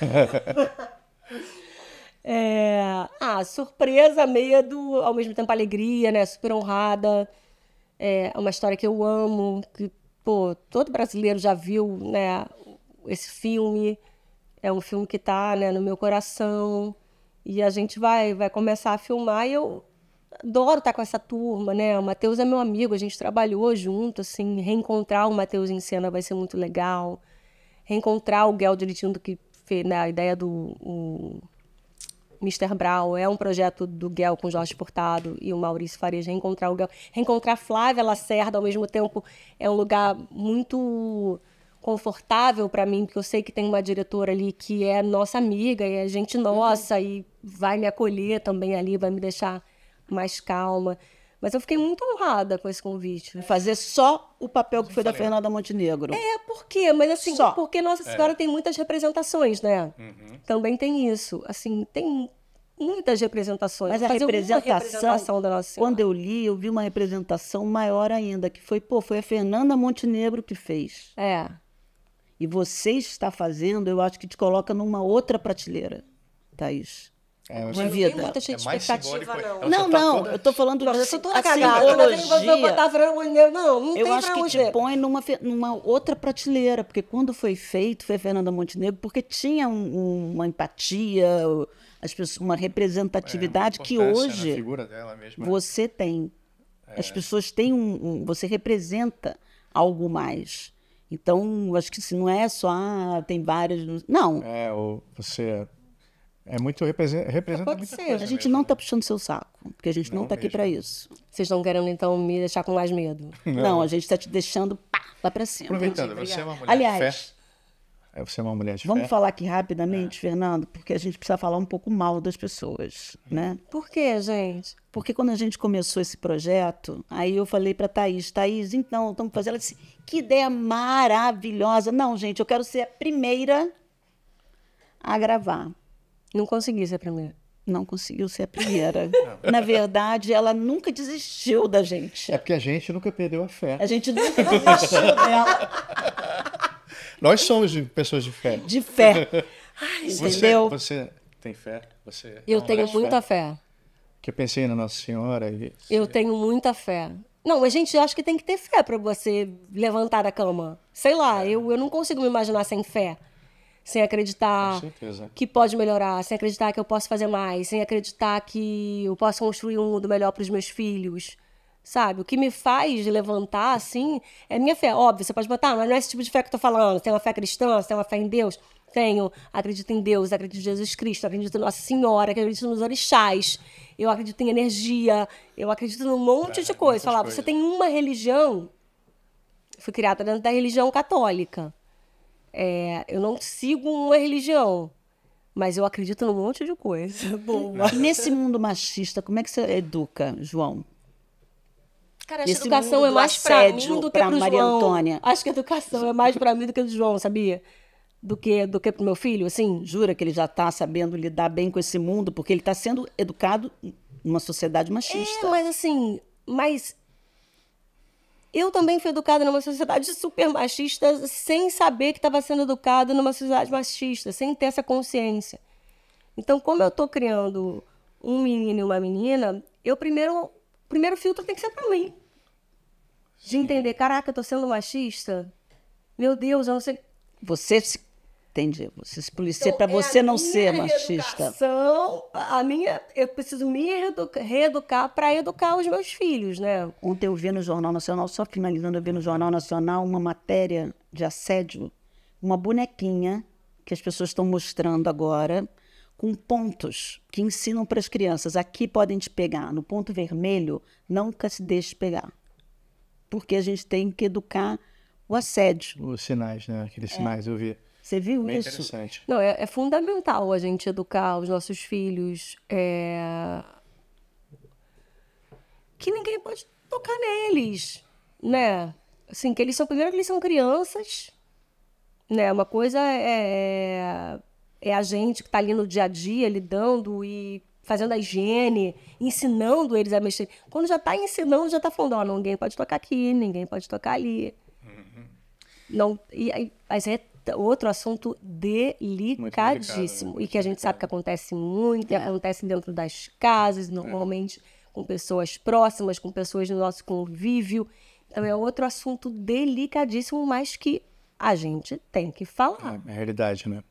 É... Ah, surpresa, medo, ao mesmo tempo alegria, né? Super honrada. É, é uma história que eu amo, que, pô, todo brasileiro já viu, né? Esse filme. É um filme que tá, né, no meu coração. E a gente vai, vai começar a filmar e eu adoro estar tá com essa turma, né? O Matheus é meu amigo, a gente trabalhou junto, assim, reencontrar o Matheus em cena vai ser muito legal. Reencontrar o Gel dirigindo que fez, né, a ideia do o Mr. Brown é um projeto do Guel com Jorge Portado e o Maurício Farias, reencontrar o Guel. Reencontrar Flávia Lacerda, ao mesmo tempo, é um lugar muito confortável para mim, porque eu sei que tem uma diretora ali que é nossa amiga e é gente uhum. nossa e vai me acolher também ali, vai me deixar mais calma. Mas eu fiquei muito honrada com esse convite. É. Fazer só o papel que foi da Fernanda Montenegro. É, por quê? Mas assim, só. porque Nossa é. Senhora é. tem muitas representações, né? Uhum. Também tem isso. Assim, tem muitas representações. Mas a representação, representação, da Nossa Senhora. Quando eu li, eu vi uma representação maior ainda, que foi, pô, foi a Fernanda Montenegro que fez. É. E você está fazendo, eu acho que te coloca numa outra prateleira, Thaís. É, de vida. cheia de é expectativa, não. É não, tá não, toda... eu tô falando Nossa, assim, de eu tô toda cagada. Eu não botar frango não, não eu tem acho que te põe numa, numa outra prateleira, porque quando foi feito, foi Fernanda Montenegro, porque tinha um, uma empatia, as pessoas, uma representatividade é, uma que né, hoje né? você tem. É. As pessoas têm um, um, Você representa algo mais. Então, acho que se não é só, ah, tem várias. Não. É, ou você é muito representa, Pode ser. A gente não está puxando seu saco, porque a gente não, está aqui para isso. Vocês estão querendo então me deixar com mais medo? Não, não a gente está te deixando pá, lá para cima. Aproveitando, Entendi, você é uma mulher Aliás, de fé. É, você é uma mulher de Vamos fé? falar aqui rapidamente, é. Fernando, porque a gente precisa falar um pouco mal das pessoas, hum. né? Por quê, gente? Porque quando a gente começou esse projeto, aí eu falei para Thaís, Thaís, então, estamos fazendo. Ela disse, que ideia maravilhosa. Não, gente, eu quero ser a primeira a gravar. Não consegui ser a primeira. Não conseguiu ser a primeira. Na verdade, ela nunca desistiu da gente. É porque a gente nunca perdeu a fé. A gente nunca desistiu dela. Nós somos pessoas de fé. De fé. Ai, você, entendeu? Você tem fé? Você eu tenho muita fé. fé. Que eu pensei na Nossa Senhora. E... Eu tenho muita fé. Não, a gente acha que tem que ter fé para você levantar a cama. Sei lá, eu, eu não consigo me imaginar sem fé sem acreditar que pode melhorar, sem acreditar que eu posso fazer mais, sem acreditar que eu posso construir um mundo melhor para os meus filhos. Sabe? O que me faz levantar, assim, é minha fé. Óbvio, você pode botar, ah, mas não é esse tipo de fé que eu tô falando. Você tem uma fé cristã, você tem uma fé em Deus? Tenho. Acredito em Deus, acredito em Jesus Cristo, acredito em Nossa Senhora, acredito nos orixás, eu acredito em energia, eu acredito num monte é, de coisa. Falar, você tem uma religião. fui criada dentro da religião católica. É, eu não sigo uma religião, mas eu acredito num monte de coisa. Boa. E nesse mundo machista, como é que você educa, João? Cara, acho que educação é mais para mim do que para Maria João. Antônia. Acho que a educação é mais para mim do que o João, sabia? Do que do que pro meu filho, assim, jura que ele já está sabendo lidar bem com esse mundo porque ele está sendo educado numa sociedade machista. É, mas assim, mas eu também fui educada numa sociedade super machista, sem saber que estava sendo educada numa sociedade machista, sem ter essa consciência. Então, como eu estou criando um menino e uma menina, eu primeiro, primeiro filtro tem que ser para mim. De entender, caraca, eu estou sendo machista? Meu Deus, eu não sei. Você Entendi. Você se então, para é você é não ser machista. A minha, eu preciso me reeducar para educar os meus filhos, né? Ontem eu vi no Jornal Nacional, só finalizando, eu vi no Jornal Nacional uma matéria de assédio, uma bonequinha que as pessoas estão mostrando agora com pontos que ensinam para as crianças. Aqui podem te pegar, no ponto vermelho nunca se deixe pegar, porque a gente tem que educar o assédio. Os sinais, né? Aqueles é. sinais, eu vi. Você viu Bem isso? Interessante. Não, é, é, fundamental a gente educar os nossos filhos. É... Que ninguém pode tocar neles, né? Assim, que eles são, primeiro que eles são crianças, né? Uma coisa é, é, é a gente que está ali no dia a dia lidando e fazendo a higiene, ensinando eles a mexer. Quando já está ensinando, já está falando, ó, oh, ninguém pode tocar aqui, ninguém pode tocar ali. Uhum. Não, e aí, mas é outro assunto delicadíssimo. Né? E que a gente sabe que acontece muito, é. acontece dentro das casas, é. normalmente com pessoas próximas, com pessoas do nosso convívio. Então é outro assunto delicadíssimo, mas que a gente tem que falar. É, é, realidade, né?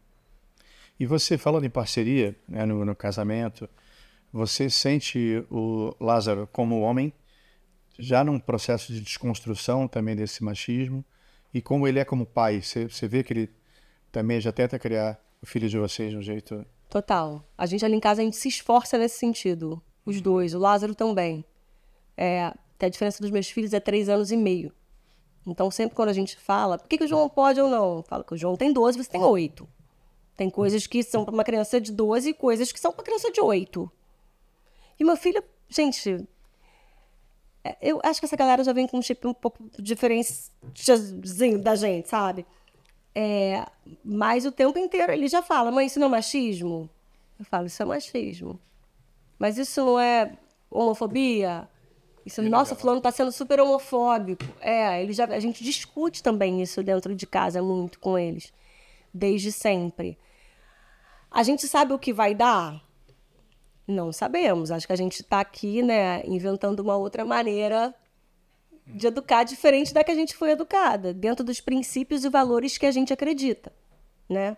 E você, falando em parceria, né, no, no casamento, você sente o Lázaro como homem, já num processo de desconstrução também desse machismo, e como ele é como pai. Você vê que ele também já tenta criar o filho de vocês de um jeito. Total. A gente ali em casa a gente se esforça nesse sentido. Os uhum. dois, o Lázaro também. É, até a diferença dos meus filhos é três anos e meio. Então, sempre quando a gente fala, por que, que o João pode ou não? Fala que o João tem 12, você tem 8. Tem coisas que são para uma criança de 12 e coisas que são para criança de 8. E meu filho, gente, é, eu acho que essa galera já vem com um chip um pouco diferentezinho da gente, sabe? É, mas o tempo inteiro ele já fala, mãe, isso não é machismo? Eu falo, isso é machismo. Mas isso não é homofobia? Isso, ele nossa, fulano tá sendo super homofóbico. É, ele já, a gente discute também isso dentro de casa muito com eles, desde sempre. A gente sabe o que vai dar? Não sabemos. Acho que a gente está aqui, né, inventando uma outra maneira de educar diferente da que a gente foi educada, dentro dos princípios e valores que a gente acredita, né?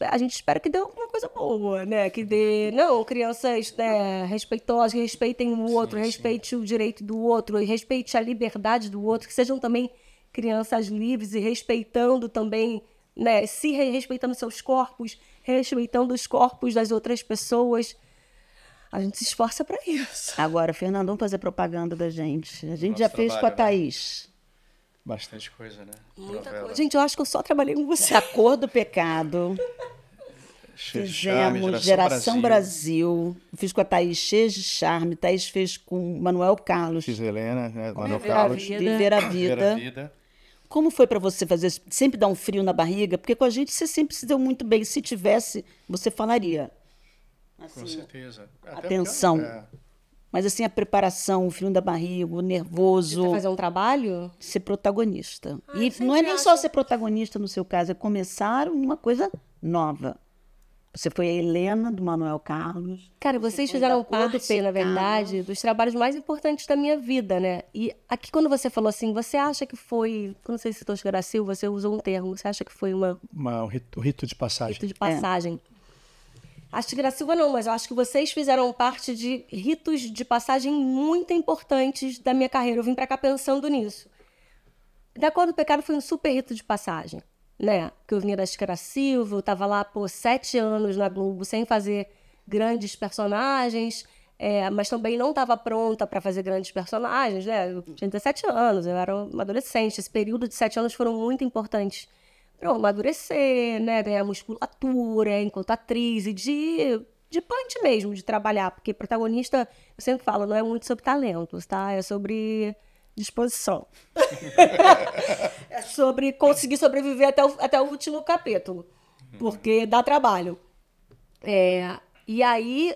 A gente espera que dê alguma coisa boa, né? Que dê, não, crianças né, respeitosas, que respeitem o outro, sim, respeite sim. o direito do outro, respeite a liberdade do outro, que sejam também crianças livres e respeitando também, né, se respeitando seus corpos, respeitando então, os corpos das outras pessoas. A gente se esforça para isso. Agora, Fernando, vamos fazer propaganda da gente. A gente Nosso já trabalho, fez com a né? Thaís. Bastante coisa, né? Muita coisa. Gente, eu acho que eu só trabalhei com você. A Cor do Pecado. Cheio Fizemos Charme, Geração, Geração Brasil. Brasil. Fiz com a Thaís cheio de Charme. Thaís fez com Manuel Carlos. Fiz Helena, né? É Manuel é? Carlos. Viver a Vida. Viver a Vida. Como foi para você fazer? Sempre dá um frio na barriga? Porque com a gente você sempre se deu muito bem. Se tivesse, você falaria. Assim, com certeza. Até atenção. é. Mas assim, a preparação, o frio na barriga, o nervoso. Você fazer um trabalho? Ser protagonista. Ah, e não é nem só ser protagonista no seu caso, é começar uma coisa nova. Você foi a Helena do Manuel Carlos. Cara, vocês você fizeram parte, na verdade, dos trabalhos mais importantes da minha vida, né? E aqui quando você falou assim, você acha que foi, não sei se citou Oscar Silva, você usou um termo, você acha que foi uma, uma um rito, um rito de passagem. Rito de passagem. É. Acho que Silva não, mas eu acho que vocês fizeram parte de ritos de passagem muito importantes da minha carreira. Eu vim para cá pensando nisso. Da Cor do Pecado foi um super rito de passagem né? Que eu vinha da eu tava lá por sete anos na Globo sem fazer grandes personagens, é, mas também não estava pronta para fazer grandes personagens, né? Eu tinha 17 anos, eu era uma adolescente. Esse período de sete anos foram muito importantes para eu amadurecer, né? Ganhar musculatura enquanto atriz e de, de punch mesmo, de trabalhar. Porque protagonista, eu sempre falo, não é muito sobre talentos, tá? É sobre disposição. é sobre conseguir sobreviver até o, até o último capítulo, uhum. porque dá trabalho. É, e aí,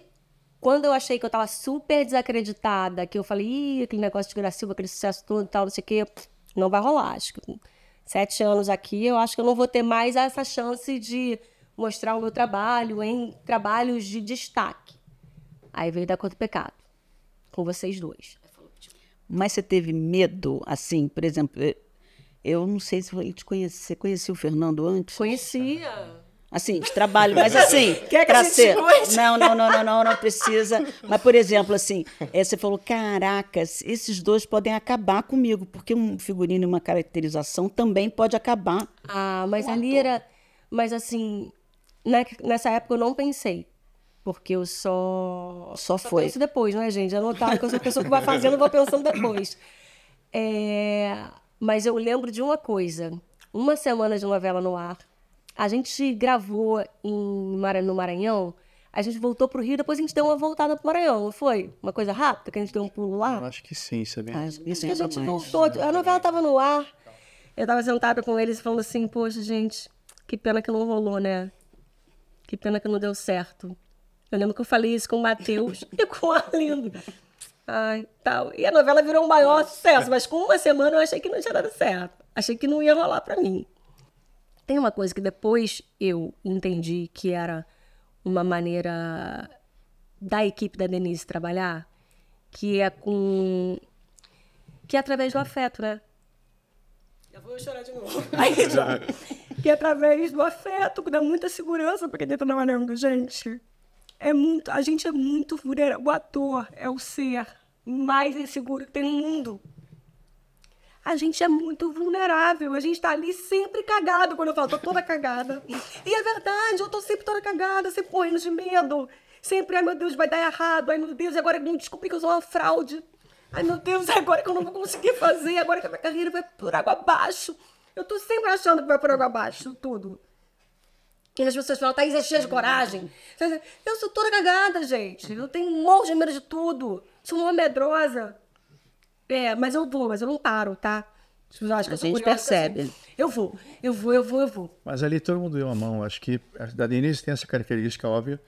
quando eu achei que eu estava super desacreditada, que eu falei, ih, aquele negócio de Gracilva, aquele sucesso todo e tal, não sei o quê, não vai rolar. Acho que sete anos aqui, eu acho que eu não vou ter mais essa chance de mostrar o meu trabalho em trabalhos de destaque. Aí veio da Conta do Pecado, com vocês dois. Mas você teve medo, assim, por exemplo, eh, eu não sei se te você conhecia o Fernando antes? Conhecia. Assim, de trabalho, mas assim, Quer é que pra ser. Não, não, não, não, não, não precisa. Mas, por exemplo, assim, eh, você falou: caracas, esses dois podem acabar comigo, porque um figurino e uma caracterização também pode acabar. Ah, mas ali era. Mas assim, né, nessa época eu não pensei. Porque eu só. Só, só foi. penso depois, né, gente? É notável que eu sou a pessoa que vai fazendo, e vou pensando depois. É... Mas eu lembro de uma coisa. Uma semana de novela no ar. A gente gravou em no Maranhão. A gente voltou pro Rio, depois a gente deu uma voltada pro Maranhão, não foi? Uma coisa rápida, que a gente deu um pulo lá? Eu acho que sim, sabia? É ah, isso é a gente voltou. A novela tava no ar. Eu tava sentada com eles falando assim, poxa, gente, que pena que não rolou, né? Que pena que não deu certo. Eu lembro que eu falei isso com o Matheus e com o Linda. Ai, tal. E a novela virou um maior sucesso, mas com uma semana eu achei que não tinha dado certo. Achei que não ia rolar para mim. Tem uma coisa que depois eu entendi que era uma maneira da equipe da Denise trabalhar, que é com que é através do afeto, né? Eu vou chorar de novo. Aí, que é através do afeto, que dá muita segurança, porque dentro da Marango, gente, é muito, a gente é muito vulnerável. O ator é o ser mais inseguro que tem no mundo. A gente é muito vulnerável, a gente tá ali sempre cagado quando eu falo, tô toda cagada. E é verdade, eu tô sempre toda cagada, sempre correndo de medo. Sempre, ai meu Deus, vai dar errado, ai meu Deus, agora eu descobri que eu sou uma fraude. Ai meu Deus, agora que eu não vou conseguir fazer, agora que a minha carreira vai por água abaixo. Eu tô sempre achando que vai por água abaixo, tudo. E as pessoas falam, Thaís, é cheia de coragem. Eu sou toda cagada, gente. Eu tenho um monte de medo de tudo. Sou uma medrosa. É, mas eu vou, mas eu não paro, tá? Acho que a gente percebe. Assim. Eu vou, eu vou, eu vou, eu vou. Mas ali todo mundo deu a mão. Acho que a da Denise tem essa característica, óbvio.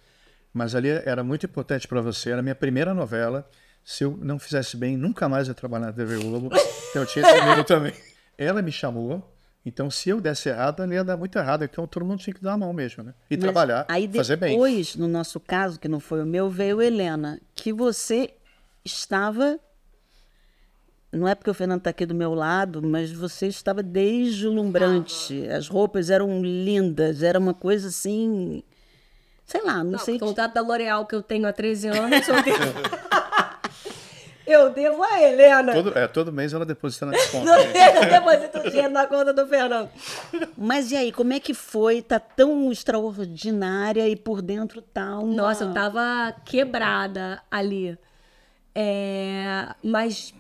Mas ali era muito importante para você. Era a minha primeira novela. Se eu não fizesse bem, nunca mais ia trabalhar na TV Globo. então eu tinha esse medo também. Ela me chamou então, se eu desse errado, ali ia dar muito errado. Então, todo mundo tinha que dar a mão mesmo, né? E Mas trabalhar, aí fazer depois, bem. Depois, no nosso caso, que não foi o meu, veio Helena, que você estava não é porque o Fernando está aqui do meu lado, mas você estava deslumbrante. Ah. As roupas eram lindas, era uma coisa assim. Sei lá, não, não sei. O contato da L'Oréal que eu tenho há 13 anos. Eu tenho... Eu devo a Helena. Todo, é, todo mês ela deposita na conta. deposita o dinheiro na conta do Fernando. Mas e aí, como é que foi? Tá tão extraordinária e por dentro tá uma... Nossa, eu tava quebrada ali. É, mas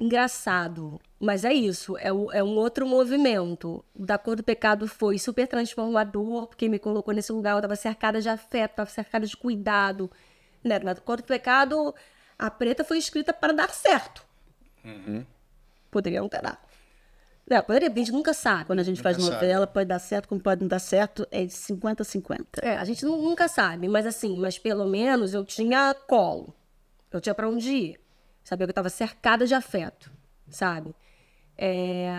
engraçado. Mas é isso, é, o, é um outro movimento. Da Cor do Pecado foi super transformador, porque me colocou nesse lugar, eu estava cercada de afeto, estava cercada de cuidado. Né? Na Cor do Pecado, a preta foi escrita para dar certo. Uhum. Poderia não ter dado. Não, poderia, a gente nunca sabe. Quando a gente nunca faz sabe. novela, pode dar certo, como pode não dar certo, é de 50 a 50. É, a gente nunca sabe, mas assim, mas pelo menos eu tinha colo. Eu tinha para onde ir. Sabia que eu estava cercada de afeto, sabe? É,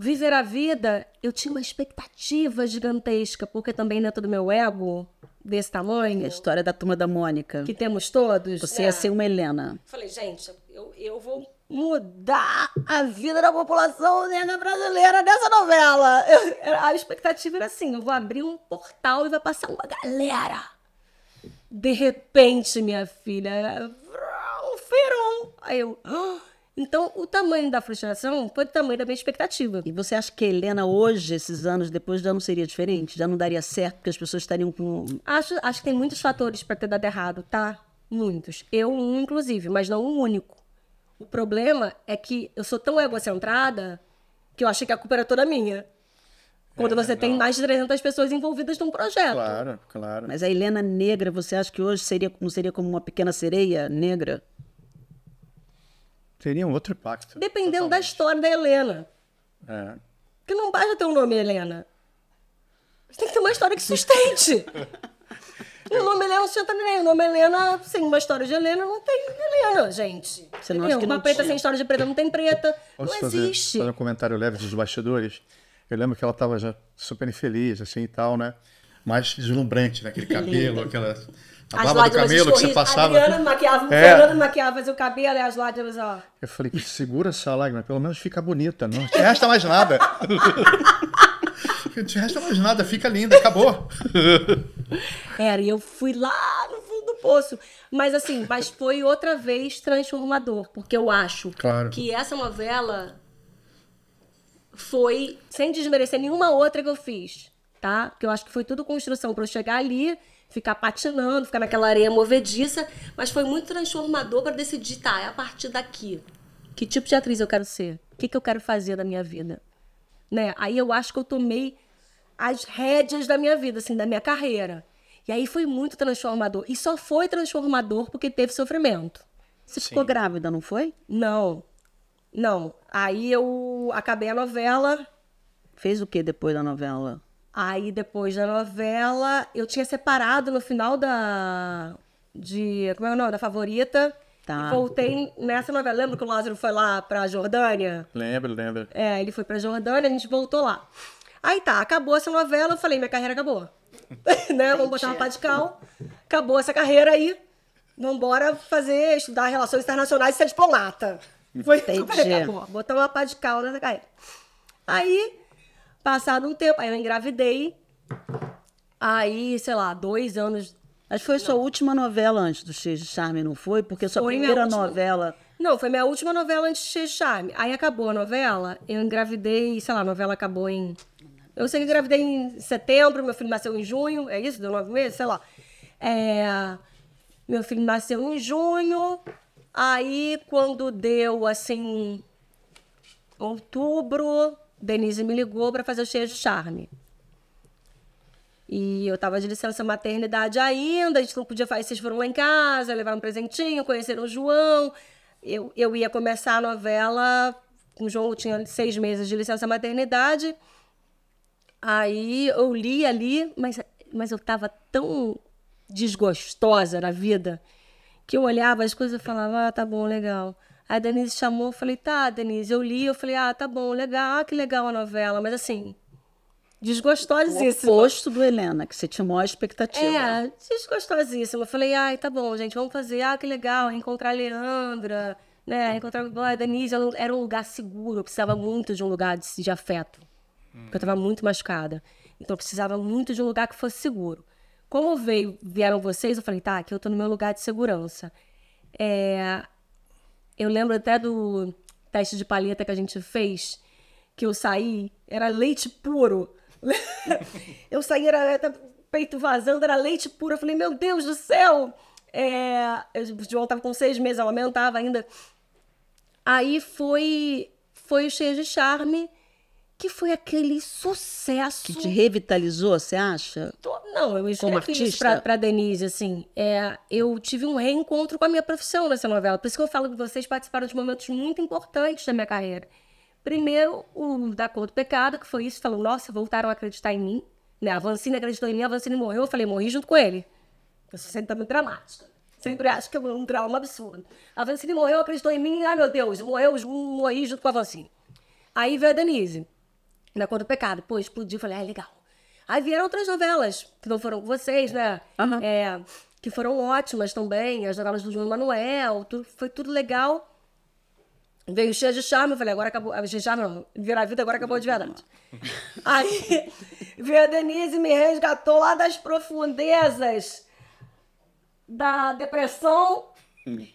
viver a vida, eu tinha uma expectativa gigantesca, porque também dentro do meu ego, desse tamanho. A história da turma da Mônica. Que temos todos. Você é. ia ser uma Helena. Falei, gente, eu, eu vou mudar a vida da população negra brasileira nessa novela. Eu, a expectativa era assim: eu vou abrir um portal e vai passar uma galera. De repente, minha filha, era. Um feirão. Aí eu. Ah! Então, o tamanho da frustração foi o tamanho da minha expectativa. E você acha que Helena, hoje, esses anos depois, já não seria diferente? Já não daria certo, porque as pessoas estariam com. Acho, acho que tem muitos fatores para ter dado errado, tá? Muitos. Eu, um, inclusive, mas não um único. O problema é que eu sou tão egocentrada que eu achei que a culpa era toda minha. Quando é, você não. tem mais de 300 pessoas envolvidas num projeto. Claro, claro. Mas a Helena negra, você acha que hoje seria, não seria como uma pequena sereia negra? Teria um outro impacto. Dependendo totalmente. da história da Helena. É. Porque não basta ter um nome Helena. tem que ter uma história que sustente. Eu... O nome Helena não sustenta nem. O nome Helena, sem uma história de Helena, não tem Helena, gente. Você não acha que uma não preta tinha. sem história de preta não tem preta. Posso não fazer, existe. Fazer um comentário leve dos bastidores. Eu lembro que ela estava já super infeliz, assim e tal, né? Mais deslumbrante, né? Aquele cabelo, aquela a as lágrimas do camelo que você passava. A Adriana maquiava, é. Fernando maquiava, fazia o cabelo e as lágrimas, ó. Eu falei, segura essa lágrima, pelo menos fica bonita. Não te resta mais nada. não te resta mais nada, fica linda, acabou. Era, e eu fui lá no fundo do poço. Mas assim, mas foi outra vez transformador, porque eu acho claro. que essa novela foi, sem desmerecer nenhuma outra que eu fiz, tá? Porque eu acho que foi tudo construção para eu chegar ali ficar patinando, ficar naquela areia movediça, mas foi muito transformador para decidir, tá, é a partir daqui. Que tipo de atriz eu quero ser? O que, que eu quero fazer da minha vida? Né? Aí eu acho que eu tomei as rédeas da minha vida, assim, da minha carreira. E aí foi muito transformador. E só foi transformador porque teve sofrimento. Você Sim. ficou grávida, não foi? Não. Não. Aí eu acabei a novela. Fez o que depois da novela? Aí depois da novela, eu tinha separado no final da. De. Como é o nome? Da favorita. Tá. E voltei nessa novela. Lembra que o Lázaro foi lá pra Jordânia? Lembro, lembro. É, ele foi pra Jordânia, a gente voltou lá. Aí tá, acabou essa novela, eu falei, minha carreira acabou. né? Vamos botar uma pá de cal. Acabou essa carreira aí. Vambora fazer, estudar relações internacionais e ser diplomata. Foi, Entendi. Acabou. Tá botar uma pá de cal nessa carreira. Aí Passado um tempo, aí eu engravidei. Aí, sei lá, dois anos. Mas foi não. sua última novela antes do Cheio de Charme, não foi? Porque sua foi primeira última... novela. Não, foi minha última novela antes do Cheio de Charme. Aí acabou a novela, eu engravidei, sei lá, a novela acabou em. Eu sei que engravidei em setembro, meu filho nasceu em junho, é isso? Deu nove meses, sei lá. É... Meu filho nasceu em junho, aí quando deu assim. Outubro, Denise me ligou para fazer o cheio de charme. E eu estava de licença maternidade ainda, a gente não podia fazer, vocês foram lá em casa, levaram um presentinho, conheceram o João. Eu, eu ia começar a novela, com o João tinha seis meses de licença maternidade. Aí eu li ali, mas, mas eu estava tão desgostosa na vida que eu olhava as coisas e falava, ah, tá bom, legal. A Denise chamou, eu falei, tá, Denise, eu li, eu falei, ah, tá bom, legal, ah, que legal a novela, mas assim. Desgostosíssima. O oposto do Helena, que você tinha maior expectativa. É, desgostosíssima. Eu falei, ai, tá bom, gente, vamos fazer, ah, que legal, encontrar a Leandra, né, encontrar a Denise, era um lugar seguro, eu precisava muito de um lugar de, de afeto, hum. porque eu tava muito machucada. Então eu precisava muito de um lugar que fosse seguro. Como veio, vieram vocês, eu falei, tá, aqui eu tô no meu lugar de segurança. É, eu lembro até do teste de palheta que a gente fez, que eu saí, era leite puro. eu saí, era, era peito vazando, era leite puro. Eu falei, meu Deus do céu! É, eu, de volta com seis meses, ela aumentava ainda. Aí foi, foi cheio de charme que foi aquele sucesso. Que te revitalizou, você acha? Tô, não, eu escrevi Como artista? isso pra, pra Denise, assim. É, eu tive um reencontro com a minha profissão nessa novela. Por isso que eu falo que vocês participaram de momentos muito importantes da minha carreira. Primeiro, o da cor do pecado, que foi isso, falou, nossa, voltaram a acreditar em mim. Né? A Vancina acreditou em mim, a Vancina morreu, eu falei, morri junto com ele. Eu sou sempre muito dramática. Sempre acho que é um trauma absurdo. A Vancine morreu, acreditou em mim, ai meu Deus, morreu, morri junto com a Vancine. Aí veio a Denise. Na Cor do Pecado. Pô, explodiu. Falei, ah, legal. Aí vieram outras novelas, que não foram com vocês, né? Uhum. É, que foram ótimas também. As novelas do João Manuel. Tudo, foi tudo legal. Veio cheia de charme, falei, agora acabou. Ah, de charme não, virar vida, agora acabou de verdade. Uhum. Aí veio a Denise e me resgatou lá das profundezas da depressão.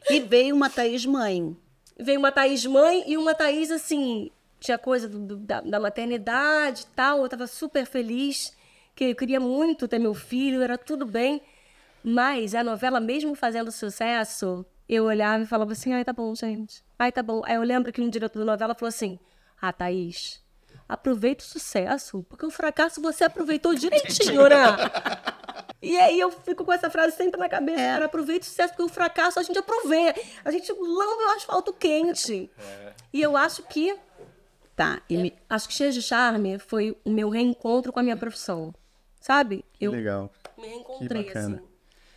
E veio uma Thaís mãe. Veio uma Thaís mãe e uma Thaís, assim, tinha coisa do, da, da, maternidade e tal. Eu estava super feliz, que eu queria muito ter meu filho, era tudo bem. Mas a novela, mesmo fazendo sucesso, eu olhava e falava assim: ai, tá bom, gente. Ai, tá bom. Aí eu lembro que um diretor da novela falou assim: ah, Thaís, aproveita o sucesso, porque o fracasso você aproveitou direitinho, né? E aí eu fico com essa frase sempre na cabeça, é. cara, aproveita o sucesso, porque o fracasso a gente aproveita. A gente lambe o asfalto quente. É. E eu acho que Tá. E é. me... Acho que Cheia de Charme foi o meu reencontro com a minha profissão. Sabe? Eu Legal. me reencontrei, assim.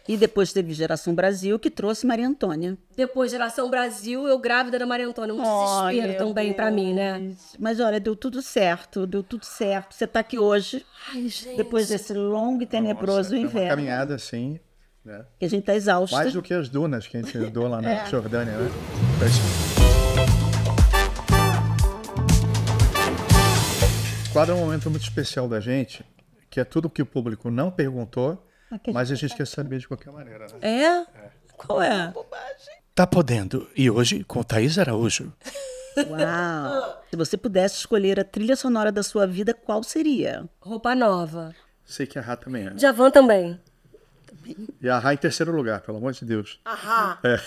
E depois teve Geração Brasil, que trouxe Maria Antônia. Depois Geração Brasil, eu grávida da Maria Antônia. Um oh, desespero também para mim, né? Mas olha, deu tudo certo, deu tudo certo. Você tá aqui hoje, Ai, gente. depois desse longo e tenebroso Nossa, é inverno. Uma caminhada assim, né? Que a gente tá exausto. Mais do que as dunas que a gente andou lá na é. Jordânia, né? quadro é um momento muito especial da gente, que é tudo que o público não perguntou, Aquele mas a é gente quer saber de qualquer maneira. Né? É? é? Qual é? Tá podendo. E hoje com Thaís Araújo. Uau! Se você pudesse escolher a trilha sonora da sua vida, qual seria? Roupa nova. Sei que a Rá também é. Javan também. E a Rá em terceiro lugar, pelo amor de Deus. Ahá! É.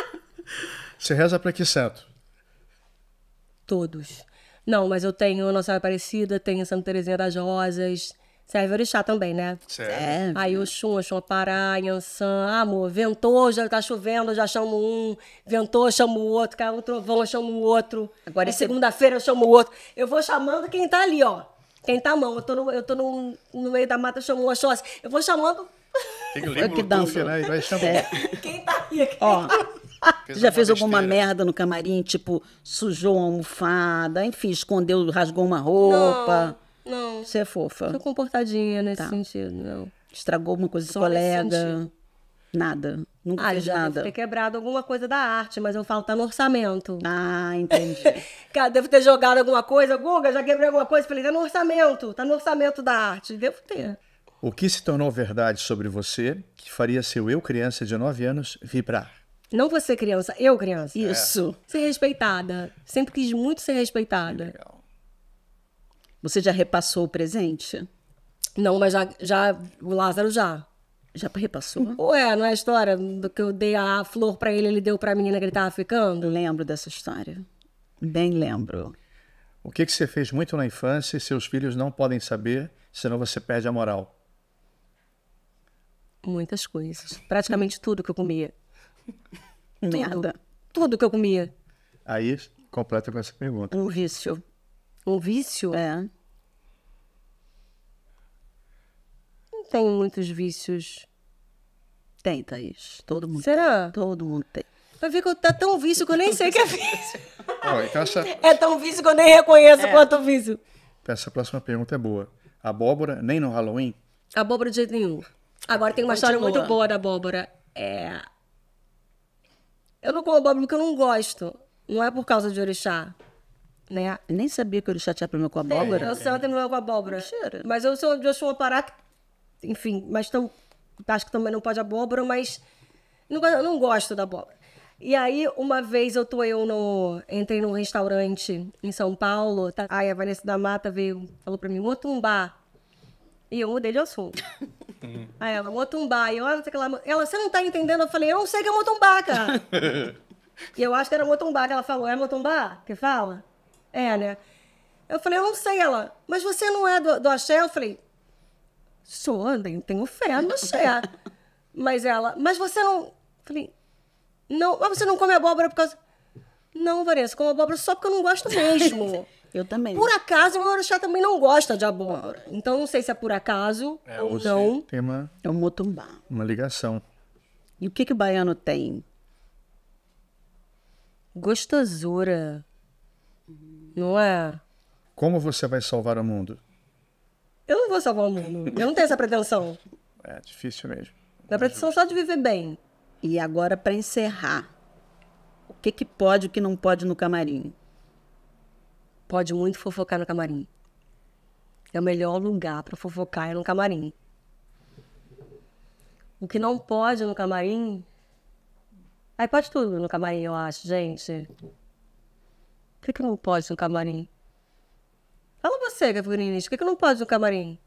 você reza para que santo? Todos. Não, mas eu tenho Nossa Senhora Aparecida, tenho Santa Terezinha das Rosas. Serve orixá também, né? Serve. Aí o Xum, Xum Pará, Yansan. Ah, amor, ventou, já tá chovendo, já chamo um. Ventou, chamo o outro. Caiu um trovão, eu chamo o outro. Agora é, é segunda-feira, eu chamo o outro. Eu vou chamando quem tá ali, ó. Quem tá à mão. Eu tô no, eu tô no, no meio da mata, eu chamo o Oxóssi. Eu vou chamando... Tem que ler o que dança. Né? Vai chamando. É. Quem tá aí? Quem ó, tá Fez Já fez alguma merda no camarim, tipo, sujou uma almofada, enfim, escondeu, rasgou uma roupa. Não. não. Você é fofa. Sou comportadinha nesse tá. sentido, não. Estragou alguma coisa Só colega. Nada. Nunca ah, fez já nada. Deve ter quebrado alguma coisa da arte, mas eu falo, tá no orçamento. Ah, entendi. Cara, devo ter jogado alguma coisa, Guga, já quebrei alguma coisa. Falei, tá no orçamento, tá no orçamento da arte. Devo ter. O que se tornou verdade sobre você que faria seu eu criança de 9 anos vibrar? Não você criança, eu criança. É. Isso. Ser respeitada. Sempre quis muito ser respeitada. Legal. Você já repassou o presente? Não, mas já, já o Lázaro já. Já repassou? Ué, não é a história do que eu dei a flor para ele, ele deu para a menina que ele tava ficando? Lembro dessa história. Bem lembro. O que, que você fez muito na infância e seus filhos não podem saber, senão você perde a moral? Muitas coisas. Praticamente tudo que eu comia. Merda. Tudo que eu comia. Aí, completa com essa pergunta. Um vício. Um vício? É. Não tenho muitos vícios. Tem, Thaís. Todo mundo. Será? Tem. Todo mundo tem. Vai ver que eu tá tão vício que eu nem sei que é vício. então essa... É tão vício que eu nem reconheço é. quanto vício. Então, essa próxima pergunta é boa. Abóbora, nem no Halloween? Abóbora de jeito nenhum. Agora tem uma Continua. história muito boa da abóbora. É, eu não como abóbora porque eu não gosto. Não é por causa de orixá. Né? Nem sabia que o orixá tinha problema com é, abóbora. É, eu sei, eu tenho problema com abóbora. Cheira. Mas eu sou de Oxum Apará, enfim, mas tão, acho que também não pode abóbora, mas não, eu não gosto da abóbora. E aí, uma vez eu tô eu no. Entrei num restaurante em São Paulo. Tá, aí a Vanessa da Mata veio, falou pra mim, outro um bar. E eu mudei de assunto. Aí ela, Motumbá. E eu, ah, olha aquela. Ela, você não tá entendendo? Eu falei, eu não sei que é Motumbá, cara. e eu acho que era Motumbá que ela falou. É Motumbá que fala? É, né? Eu falei, eu não sei. Ela, mas você não é do, do axé? Eu falei, sou, tenho fé no axé. mas ela, mas você não. Eu falei, não, mas você não come abóbora por causa. Não, Vanessa, como abóbora só porque eu não gosto mesmo. Eu também. Por acaso, o Orixá também não gosta de abóbora. Então, não sei se é por acaso é, ou não. Tem uma, é um motumbá. Uma ligação. E o que, que o baiano tem? Gostosura. Não é? Como você vai salvar o mundo? Eu não vou salvar o mundo. Eu não tenho essa pretensão. É difícil mesmo. Minha pretensão é só de viver bem. E agora, para encerrar, o que, que pode e o que não pode no camarim? pode muito fofocar no camarim. É o melhor lugar para fofocar é no camarim. O que não pode no camarim. Aí pode tudo no camarim, eu acho, gente. O que, que não pode no camarim? Fala você, Gabrielines, O que, que não pode no camarim?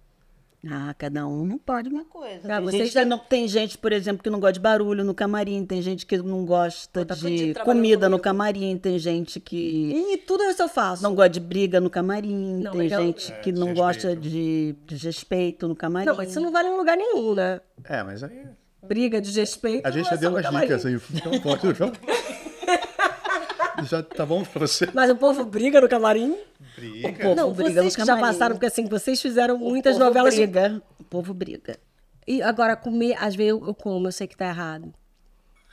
Ah, cada um não pode uma coisa. Ah, tem, vocês gente... Já não, tem gente, por exemplo, que não gosta de barulho no camarim, tem gente que não gosta tá de comida comigo. no camarim, tem gente que. E tudo isso eu faço. Não gosta de briga no camarim, não, tem gente é, que não gosta de desrespeito no camarim. Não, mas isso não vale em lugar nenhum, né? É, mas aí. Briga, desrespeito. A gente é já deu umas dicas aí. Então, pode, já... já tá bom pra você. Mas o povo briga no camarim? Briga. O povo não, briga vocês que já passaram, porque assim, vocês fizeram o muitas novelas. Briga. O povo briga. E agora, comer, às vezes eu, como, eu sei que tá errado.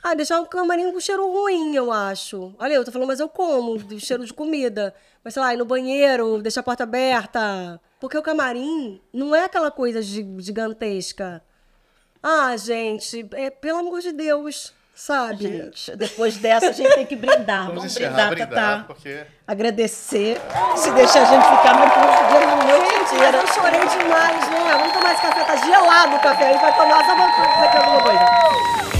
Ah, deixar um camarim com cheiro ruim, eu acho. Olha, eu tô falando, mas eu como, cheiro de comida. Mas sei lá, ir no banheiro, deixar a porta aberta. Porque o camarim não é aquela coisa gigantesca. Ah, gente, é, pelo amor de Deus. Sabe? Gente, depois dessa a gente tem que brindar. Vamos, Vamos brindar, brindar tá? porque... Agradecer. Se deixar a gente ficar mais por uma noite inteira. Eu chorei demais, né? Vamos tomar esse café, tá gelado o café. A gente vai tomar só pra fazer alguma coisa.